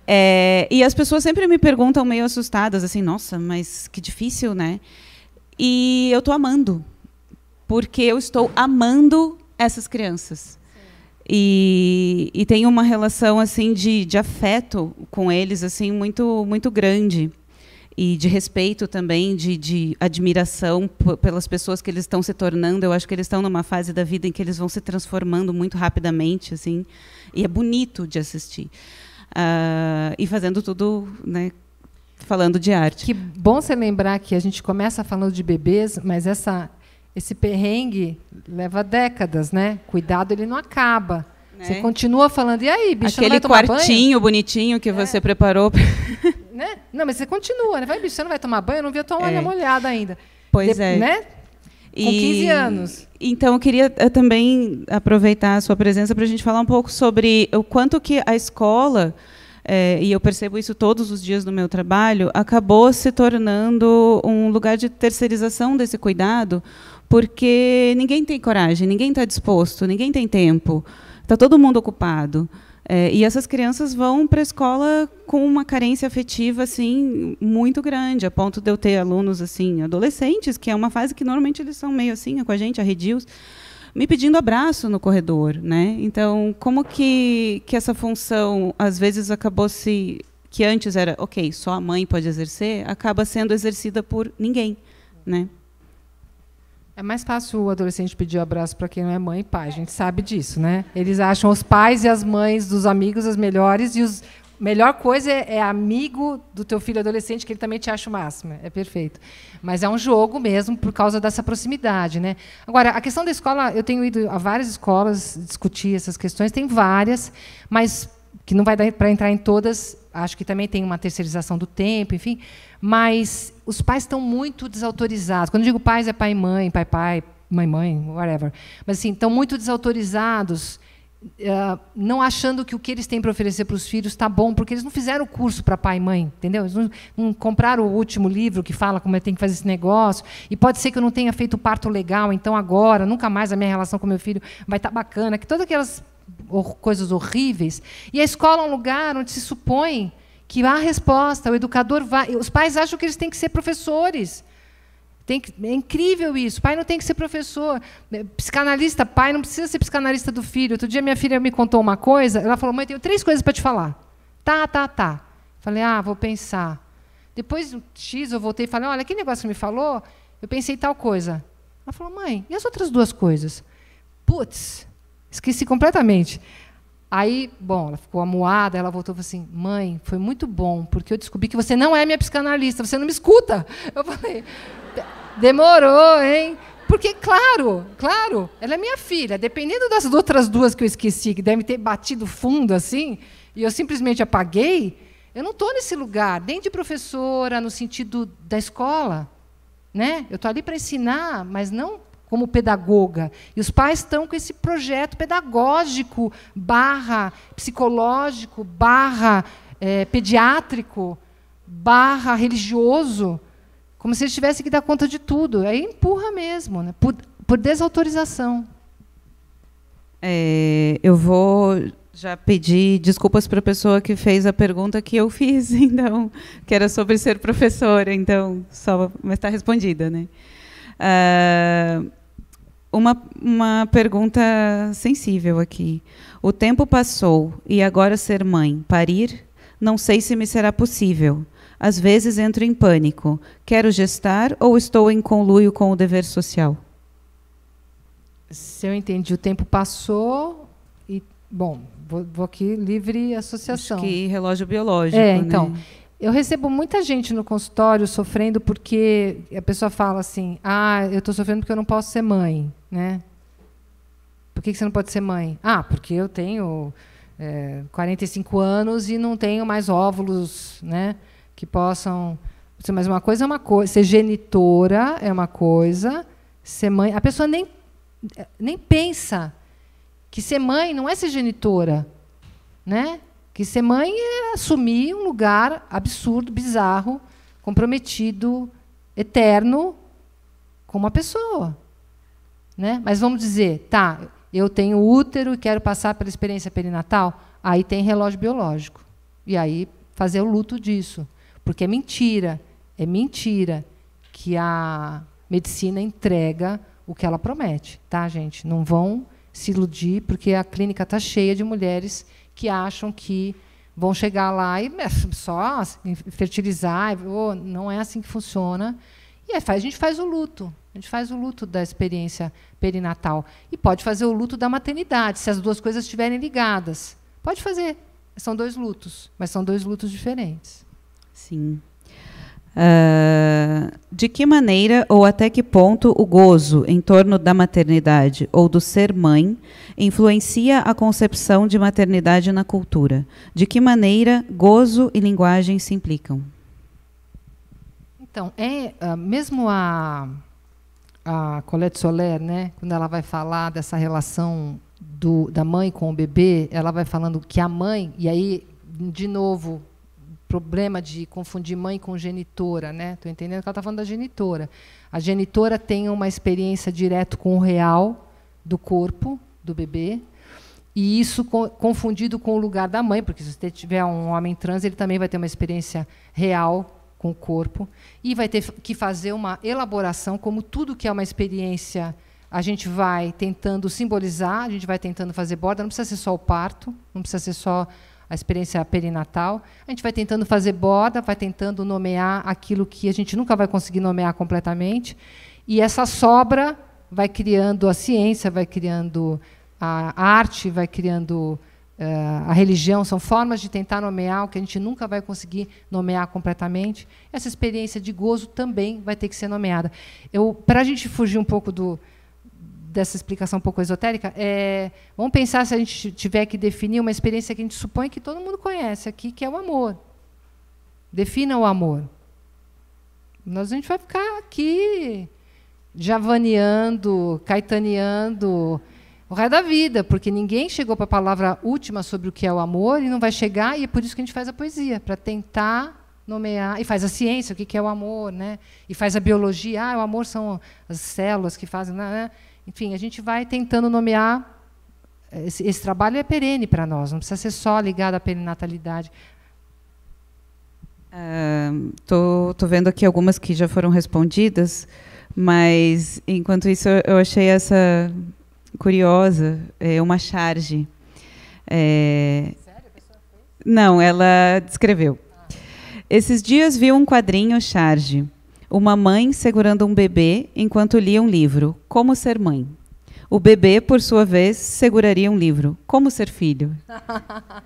É, e as pessoas sempre me perguntam meio assustadas, assim, nossa, mas que difícil, né? E eu estou amando, porque eu estou amando essas crianças. E, e tem uma relação assim de, de afeto com eles assim muito muito grande e de respeito também, de, de admiração pelas pessoas que eles estão se tornando. Eu acho que eles estão numa fase da vida em que eles vão se transformando muito rapidamente, assim, e é bonito de assistir. Uh, e fazendo tudo, né? Falando de arte. Que bom você lembrar que a gente começa falando de bebês, mas essa esse perrengue leva décadas, né? Cuidado, ele não acaba. Né? Você continua falando, e aí, bicho, Aquele não vai tomar quartinho bonitinho que é. você preparou. (laughs) Né? Não, mas você continua, né? Vai, bicho, você não vai tomar banho? Eu não vi a tua é. molhada ainda. Pois de, é. Né? Com e, 15 anos. Então, eu queria eu eh, também aproveitar a sua presença para a gente falar um pouco sobre o quanto que a escola, é, e eu percebo isso todos os dias no meu trabalho, acabou se tornando um lugar de terceirização desse cuidado, porque ninguém tem coragem, ninguém está disposto, ninguém tem tempo, está todo mundo ocupado. É, e essas crianças vão para a escola com uma carência afetiva assim muito grande, a ponto de eu ter alunos assim adolescentes, que é uma fase que normalmente eles são meio assim é com a gente, arredios, me pedindo abraço no corredor, né? Então, como que que essa função às vezes acabou se que antes era, ok, só a mãe pode exercer, acaba sendo exercida por ninguém, né? É mais fácil o adolescente pedir um abraço para quem não é mãe e pai, a gente sabe disso, né? Eles acham os pais e as mães dos amigos as melhores e os melhor coisa é, é amigo do teu filho adolescente que ele também te acha o máximo, é perfeito. Mas é um jogo mesmo por causa dessa proximidade, né? Agora, a questão da escola, eu tenho ido a várias escolas discutir essas questões, tem várias, mas que não vai dar para entrar em todas, acho que também tem uma terceirização do tempo, enfim, mas os pais estão muito desautorizados. Quando eu digo pais, é pai e mãe, pai, pai, mãe, mãe, whatever. Mas assim, estão muito desautorizados, uh, não achando que o que eles têm para oferecer para os filhos está bom, porque eles não fizeram o curso para pai e mãe, entendeu? Eles não, não, compraram o último livro que fala como é que tem que fazer esse negócio. E pode ser que eu não tenha feito o parto legal, então agora, nunca mais a minha relação com meu filho vai estar tá bacana, que todas aquelas coisas horríveis. E a escola é um lugar onde se supõe que há resposta, o educador vai. Os pais acham que eles têm que ser professores. Tem que, é incrível isso. Pai não tem que ser professor. Psicanalista, pai não precisa ser psicanalista do filho. Outro dia minha filha me contou uma coisa. Ela falou: mãe, tenho três coisas para te falar. Tá, tá, tá. Falei: ah, vou pensar. Depois de um X eu voltei e falei: olha, que negócio que me falou? Eu pensei tal coisa. Ela falou: mãe, e as outras duas coisas? Putz, esqueci completamente. Aí, bom, ela ficou amuada, ela voltou e falou assim: mãe, foi muito bom, porque eu descobri que você não é minha psicanalista, você não me escuta. Eu falei: demorou, hein? Porque, claro, claro, ela é minha filha. Dependendo das outras duas que eu esqueci, que devem ter batido fundo assim, e eu simplesmente apaguei, eu não estou nesse lugar, nem de professora, no sentido da escola. Né? Eu estou ali para ensinar, mas não como pedagoga. E os pais estão com esse projeto pedagógico barra psicológico, barra é, pediátrico, barra religioso, como se eles tivessem que dar conta de tudo. Aí empurra mesmo, né? por, por desautorização. É, eu vou já pedir desculpas para a pessoa que fez a pergunta que eu fiz, (laughs) então, que era sobre ser professora, então, só, mas está respondida, né? Uh, uma, uma pergunta sensível aqui. O tempo passou e agora ser mãe, parir, não sei se me será possível. Às vezes entro em pânico. Quero gestar ou estou em conluio com o dever social? Se eu entendi, o tempo passou e, bom, vou, vou aqui livre associação. Acho que relógio biológico. É, né? então. Né? Eu recebo muita gente no consultório sofrendo porque a pessoa fala assim: ah, eu estou sofrendo porque eu não posso ser mãe. Né? Por que, você não pode ser mãe? Ah, porque eu tenho é, eh, 45 anos e não tenho mais óvulos né, que possam. Mas uma coisa é uma coisa, ser genitora é uma coisa, ser mãe. A pessoa nem, nem pensa que ser mãe não é ser genitora. Né? Que ser mãe é assumir um lugar absurdo, bizarro, comprometido, eterno com uma pessoa. Né? Mas vamos dizer, tá, eu tenho útero e quero passar pela experiência perinatal, aí tem relógio biológico. E aí fazer o luto disso. Porque é mentira, é mentira que a medicina entrega o que ela promete, tá, gente? Não vão se iludir, porque a clínica está cheia de mulheres que acham que vão chegar lá e é, só fertilizar. não é assim que funciona. E aí a gente faz o luto. A gente faz o luto da experiência perinatal. E pode fazer o luto da maternidade, se as duas coisas estiverem ligadas. Pode fazer. São dois lutos, mas são dois lutos diferentes. Sim. Uh, de que maneira ou até que ponto o gozo em torno da maternidade ou do ser mãe influencia a concepção de maternidade na cultura? De que maneira gozo e linguagem se implicam? Então, é uh, mesmo a, a Colette Soler, né, quando ela vai falar dessa relação do, da mãe com o bebê, ela vai falando que a mãe, e aí, de novo, problema de confundir mãe com genitora, né? Estou entendendo que ela está falando da genitora. A genitora tem uma experiência direto com o real do corpo do bebê, e isso confundido com o lugar da mãe, porque se você tiver um homem trans, ele também vai ter uma experiência real com o corpo, e vai ter que fazer uma elaboração, como tudo que é uma experiência a gente vai tentando simbolizar, a gente vai tentando fazer borda, não precisa ser só o parto, não precisa ser só a experiência perinatal. A gente vai tentando fazer borda, vai tentando nomear aquilo que a gente nunca vai conseguir nomear completamente. E essa sobra vai criando a ciência, vai criando a arte, vai criando uh, a religião. São formas de tentar nomear o que a gente nunca vai conseguir nomear completamente. Essa experiência de gozo também vai ter que ser nomeada. Para a gente fugir um pouco do dessa explicação um pouco esotérica, é, vamos pensar se a gente tiver que definir uma experiência que a gente supõe que todo mundo conhece aqui, que é o amor. Defina o amor. Nós a gente vai ficar aqui javaneando, caetaneando o raio da vida, porque ninguém chegou para a palavra última sobre o que é o amor e não vai chegar, e é por isso que a gente faz a poesia, para tentar nomear, e faz a ciência, o que é o amor, né? e faz a biologia, ah, o amor são as células que fazem. Né? Enfim, a gente vai tentando nomear. Eh, esse, esse trabalho é perene para nós, não precisa ser só ligado à perinatalidade. Estou é, uh, vendo aqui algumas que já foram respondidas, mas enquanto isso eu achei essa curiosa, é uma charge. É... Sério? A pessoa fez? Não, ela descreveu. Ah. Esses dias vi um quadrinho charge uma mãe segurando um bebê enquanto lia um livro, Como Ser Mãe. O bebê, por sua vez, seguraria um livro, Como Ser Filho. (laughs)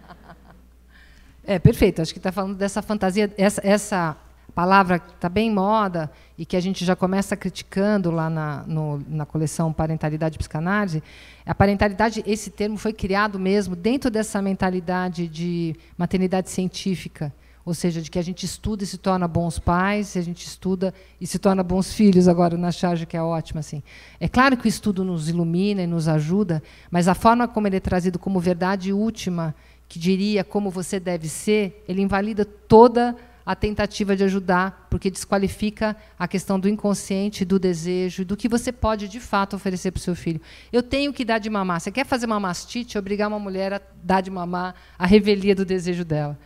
É, perfeito. Acho que está falando dessa fantasia, essa, essa palavra que está bem moda e que a gente já começa criticando lá na, no, na coleção Parentalidade e Psicanálise. A parentalidade, esse termo foi criado mesmo dentro dessa mentalidade de maternidade científica, ou seja, de que a gente estuda e se torna bons pais, a gente estuda e se torna bons filhos agora na charge que é ótima assim. É claro que o estudo nos ilumina e nos ajuda, mas a forma como ele é trazido como verdade última, que diria como você deve ser, ele invalida toda a tentativa de ajudar, porque desqualifica a questão do inconsciente, do desejo, do que você pode de fato oferecer para o seu filho. Eu tenho que dar de mamar. Você quer fazer uma mastite? Obrigar uma mulher a dar de mamar a revelia do desejo dela.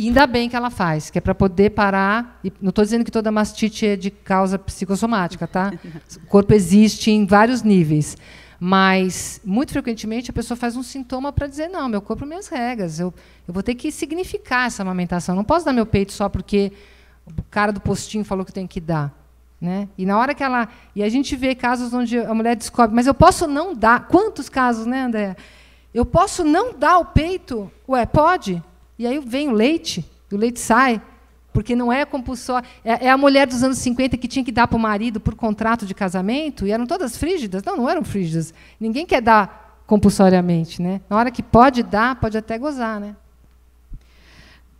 E ainda bem que ela faz, que é para poder parar. E não estou dizendo que toda mastite é de causa psicossomática, tá? (laughs) O corpo existe em vários níveis. Mas, muito frequentemente, a pessoa faz um sintoma para dizer: não, meu corpo, minhas regras. Eu, eu vou ter que significar essa amamentação. Não posso dar meu peito só porque o cara do postinho falou que tem que dar. Né? E na hora que ela. E a gente vê casos onde a mulher descobre, mas eu posso não dar. Quantos casos, né, André? Eu posso não dar o peito? Ué, pode? E aí vem o leite, e o leite sai, porque não é compulsório. É, é, a mulher dos anos 50 que tinha que dar para o marido por contrato de casamento, e eram todas frígidas. Não, não eram frígidas. Ninguém quer dar compulsoriamente. Né? Na hora que pode dar, pode até gozar. Né?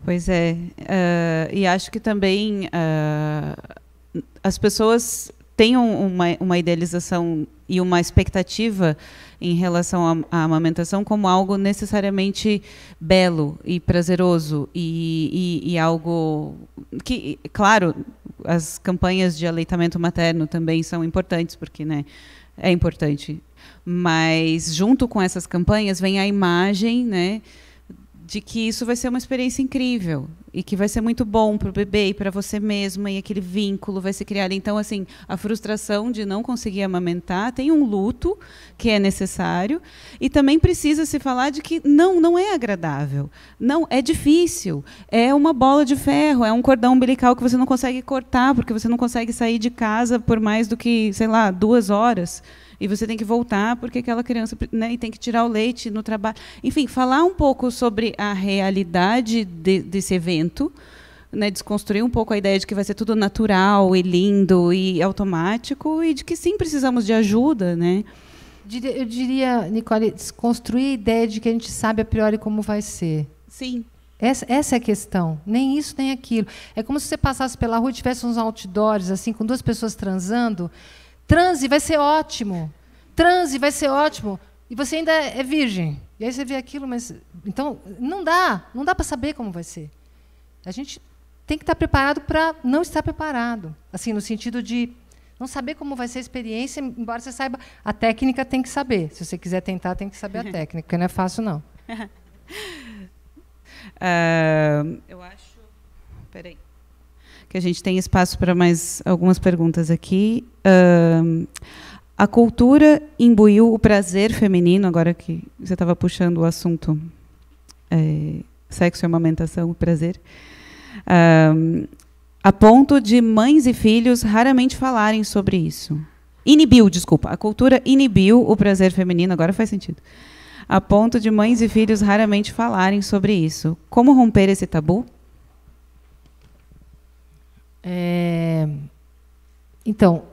Pois é. Uh, e acho que também uh, as pessoas têm uma, uma idealização e uma expectativa em relação à, amamentação como algo necessariamente belo e prazeroso e, e, e algo que, claro, as campanhas de aleitamento materno também são importantes porque, né? É importante mas junto com essas campanhas vem a imagem, né, de que isso vai ser uma experiência incrível e que vai ser muito bom para o bebê e para você mesma e aquele vínculo vai se criar. Então, assim, a frustração de não conseguir amamentar tem um luto que é necessário e também precisa se falar de que não, não é agradável, não é difícil, é uma bola de ferro, é um cordão umbilical que você não consegue cortar porque você não consegue sair de casa por mais do que sei lá duas horas e você tem que voltar porque aquela criança né, e tem que tirar o leite no trabalho. Enfim, falar um pouco sobre a realidade de, desse evento, né, desconstruir um pouco a ideia de que vai ser tudo natural e lindo e automático e de que sim precisamos de ajuda, né? Eu diria, Nicole, desconstruir a ideia de que a gente sabe a priori como vai ser. Sim. Essa, essa, é a questão. Nem isso, nem aquilo. É como se você passasse pela rua e tivesse uns outdoors, assim, com duas pessoas transando. Transe, vai ser ótimo. Transe, vai ser ótimo. E você ainda é, é virgem. E aí você vê aquilo, mas. Então, não dá. Não dá para saber como vai ser. A gente tem que estar preparado para não estar preparado. Assim, no sentido de não saber como vai ser a experiência, embora você saiba. A técnica tem que saber. Se você quiser tentar, tem que saber a (laughs) técnica, não é fácil, não. uh, (laughs) eu acho. Peraí que a gente tem espaço para mais algumas perguntas aqui. Uh, a cultura imbuiu o prazer feminino, agora que você estava puxando o assunto é, sexo e amamentação, prazer, uh, a ponto de mães e filhos raramente falarem sobre isso. Inibiu, desculpa. A cultura inibiu o prazer feminino, agora faz sentido. A ponto de mães e filhos raramente falarem sobre isso. Como romper esse tabu? É, então,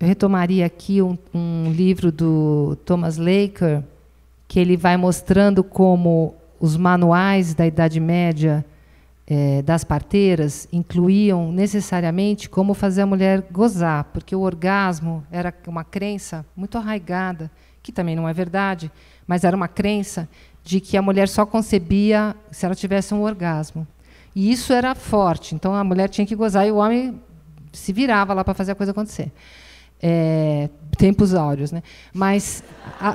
eu retomaria aqui um, um, livro do Thomas Laker, que ele vai mostrando como os manuais da Idade Média é, das parteiras incluíam necessariamente como fazer a mulher gozar, porque o orgasmo era uma crença muito arraigada, que também não é verdade, mas era uma crença de que a mulher só concebia se ela tivesse um orgasmo. E isso era forte. Então a mulher tinha que gozar e o homem se virava lá para fazer a coisa acontecer. É, tempos áureos, né? Mas a,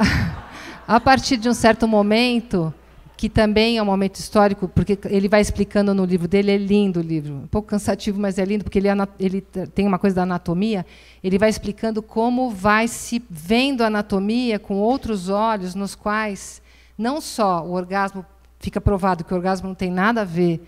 a partir de um certo momento, que também é um momento histórico, porque ele vai explicando no livro dele, é lindo o livro, um pouco cansativo, mas é lindo, porque ele, é ele tem uma coisa da anatomia, ele vai explicando como vai se vendo a anatomia com outros olhos, nos quais não só o orgasmo fica provado que o orgasmo não tem nada a ver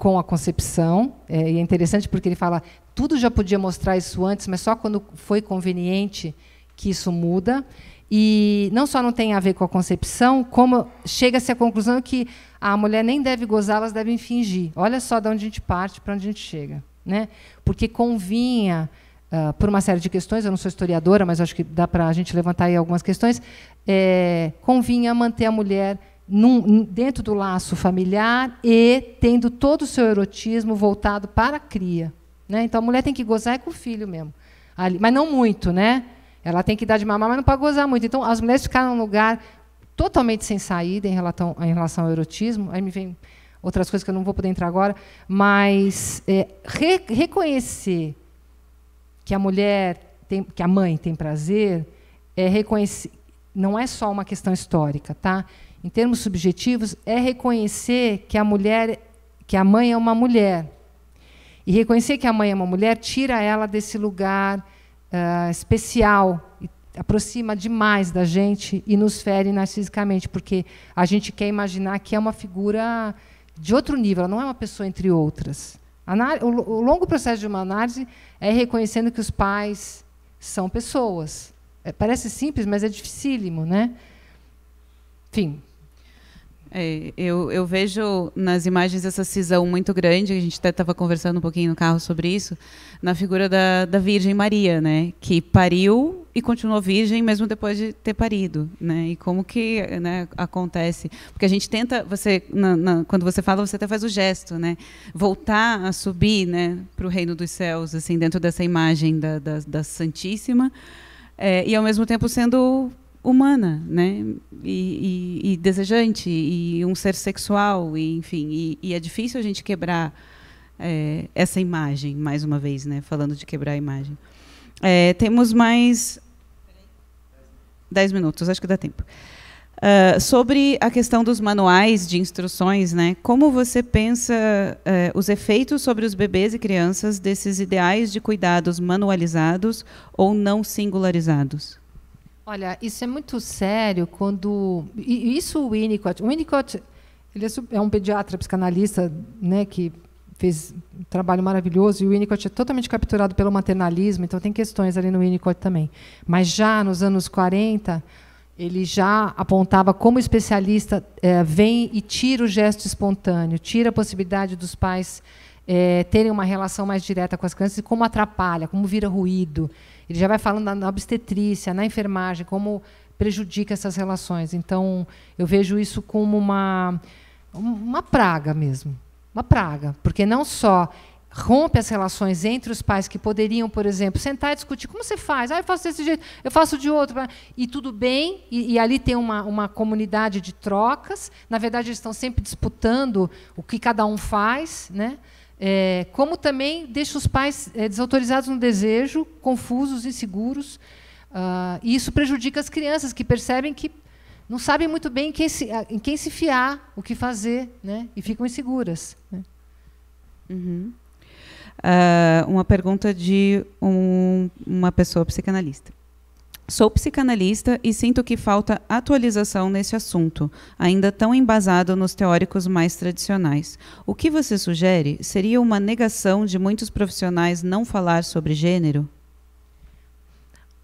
com a concepção. É, e é interessante porque ele fala: tudo já podia mostrar isso antes, mas só quando foi conveniente que isso muda. E não só não tem a ver com a concepção, como chega-se à conclusão que a mulher nem deve gozar, elas devem fingir. Olha só de onde a gente parte, para onde a gente chega. Né? Porque convinha, uh, por uma série de questões, eu não sou historiadora, mas acho que dá para a gente levantar aí algumas questões, é, convinha manter a mulher num, dentro do laço familiar e tendo todo o seu erotismo voltado para a cria. Né? Então a mulher tem que gozar é com o filho mesmo. Ali, mas não muito, né? Ela tem que dar de mamar, mas não pode gozar muito. Então as mulheres ficaram num lugar totalmente sem saída em relação, em relação ao erotismo. Aí me vem outras coisas que eu não vou poder entrar agora, mas é, re reconhecer que a mulher tem, que a mãe tem prazer é reconhecer não é só uma questão histórica, tá? em termos subjetivos, é reconhecer que a mulher, que a mãe é uma mulher. E reconhecer que a mãe é uma mulher tira ela desse lugar uh, especial e aproxima demais da gente e nos fere narcisicamente, porque a gente quer imaginar que é uma figura de outro nível, ela não é uma pessoa entre outras. O longo processo de uma análise é reconhecendo que os pais são pessoas. É, parece simples, mas é dificílimo, né? Enfim, é, eu, eu, vejo nas imagens essa cisão muito grande, a gente até estava conversando um pouquinho no carro sobre isso, na figura da, da, Virgem Maria, né? que pariu e continuou virgem mesmo depois de ter parido. Né? E como que né, acontece? Porque a gente tenta, você na, na, quando você fala, você até faz o gesto, né? voltar a subir né, para o reino dos céus, assim dentro dessa imagem da, da, da Santíssima, é, e ao mesmo tempo sendo humana, né? E, e, e, desejante, e um ser sexual, e, enfim. E, e é difícil a gente quebrar é, essa imagem, mais uma vez, né? Falando de quebrar a imagem. É, temos mais dez minutos, acho que dá tempo. Uh, sobre a questão dos manuais de instruções, né? Como você pensa uh, os efeitos sobre os bebês e crianças desses ideais de cuidados manualizados ou não singularizados? Olha, isso é muito sério quando. Isso o Winnicott. O Winnicott ele é, é um pediatra, psicanalista, né, que fez um trabalho maravilhoso, e o Winnicott é totalmente capturado pelo maternalismo, então tem questões ali no Winnicott também. Mas já nos anos 40, ele já apontava como especialista, é, vem e tira o gesto espontâneo, tira a possibilidade dos pais é, terem uma relação mais direta com as crianças e como atrapalha, como vira ruído. Ele já vai falando na obstetrícia, na enfermagem, como prejudica essas relações. Então, eu vejo isso como uma, uma praga mesmo. Uma praga. Porque não só rompe as relações entre os pais que poderiam, por exemplo, sentar e discutir como você faz, ah, eu faço desse jeito, eu faço de outro, e tudo bem, e, e ali tem uma, uma comunidade de trocas. Na verdade, eles estão sempre disputando o que cada um faz, né? É, como também deixa os pais é, desautorizados no desejo, confusos, inseguros. Uh, e isso prejudica as crianças, que percebem que não sabem muito bem em quem se, ah, em quem se fiar, o que fazer, né? e ficam inseguras. Né? Uhum. Uh, uma pergunta de um, uma pessoa psicanalista. Sou psicanalista e sinto que falta atualização nesse assunto, ainda tão embasado nos teóricos mais tradicionais. O que você sugere seria uma negação de muitos profissionais não falar sobre gênero?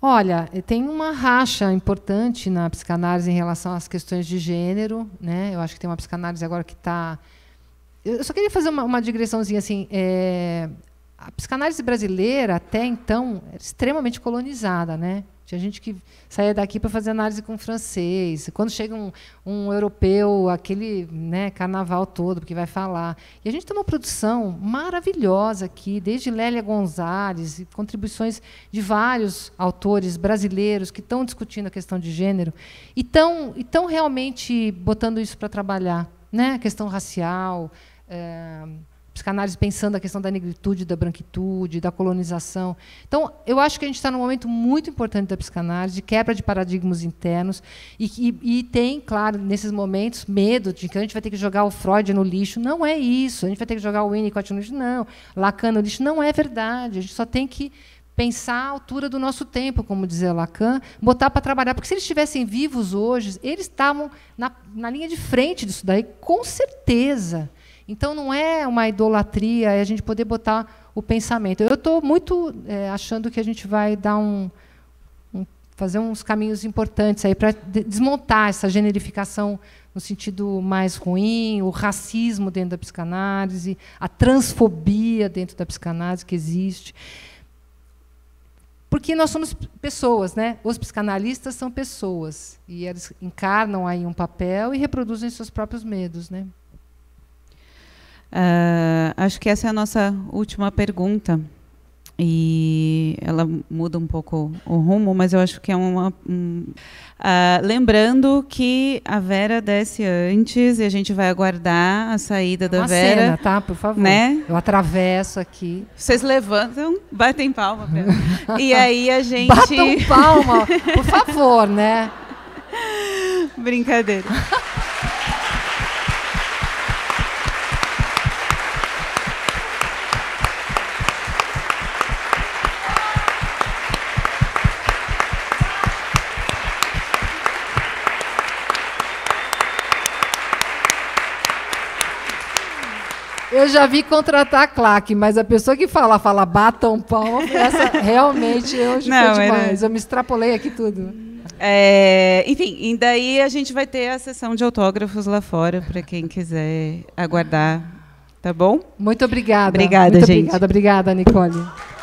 Olha, eh, tem uma racha importante na psicanálise em relação às questões de gênero. Né? Eu acho que tem uma psicanálise agora que está. Eu só queria fazer uma, uma digressãozinha assim. É... A psicanálise brasileira, até então, era extremamente colonizada, né? Tinha gente que saía daqui para fazer análise com francês. Quando chega um, um europeu, aquele né, carnaval todo, porque vai falar. E a gente tem uma produção maravilhosa aqui, desde Lélia Gonzalez, contribuições de vários autores brasileiros que estão discutindo a questão de gênero e estão e realmente botando isso para trabalhar. Né? A questão racial. É psicanálise pensando a questão da negritude, da branquitude, da colonização. Então, eu acho que a gente está num momento muito importante da psicanálise, de quebra de paradigmas internos, e, e, e, tem, claro, nesses momentos, medo de que a gente vai ter que jogar o Freud no lixo. Não é isso. A gente vai ter que jogar o Winnicott no lixo. Não. Lacan no lixo. Não é verdade. A gente só tem que pensar a altura do nosso tempo, como dizia Lacan, botar para trabalhar. Porque se eles estivessem vivos hoje, eles estavam na, na linha de frente disso daí, com certeza. Então, não é uma idolatria, é a gente poder botar o pensamento. Eu estou muito é, achando que a gente vai dar um, um fazer uns caminhos importantes aí para desmontar essa generificação no sentido mais ruim, o racismo dentro da psicanálise, a transfobia dentro da psicanálise que existe. Porque nós somos pessoas, né? Os psicanalistas são pessoas e eles encarnam aí um papel e reproduzem seus próprios medos, né? Uh, acho que essa é a nossa última pergunta. E ela muda um pouco o rumo, mas eu acho que é uma. Um, uh, lembrando que a Vera desce antes e a gente vai aguardar a saída é da uma Vera. Cena, tá? Por favor. Né? Eu atravesso aqui. Vocês levantam, batem palma pra (laughs) e aí a gente. Batam palma, por favor, né? (laughs) Brincadeira. (laughs) Eu já vi contratar claque, mas a pessoa que fala, fala batam palma, essa realmente eu não, demais. Eu me extrapolei aqui tudo. É, enfim, e daí a gente vai ter a sessão de autógrafos lá fora para quem quiser aguardar, tá bom? Muito obrigada. Obrigada, Muito gente. Obrigada, obrigada, Nicole.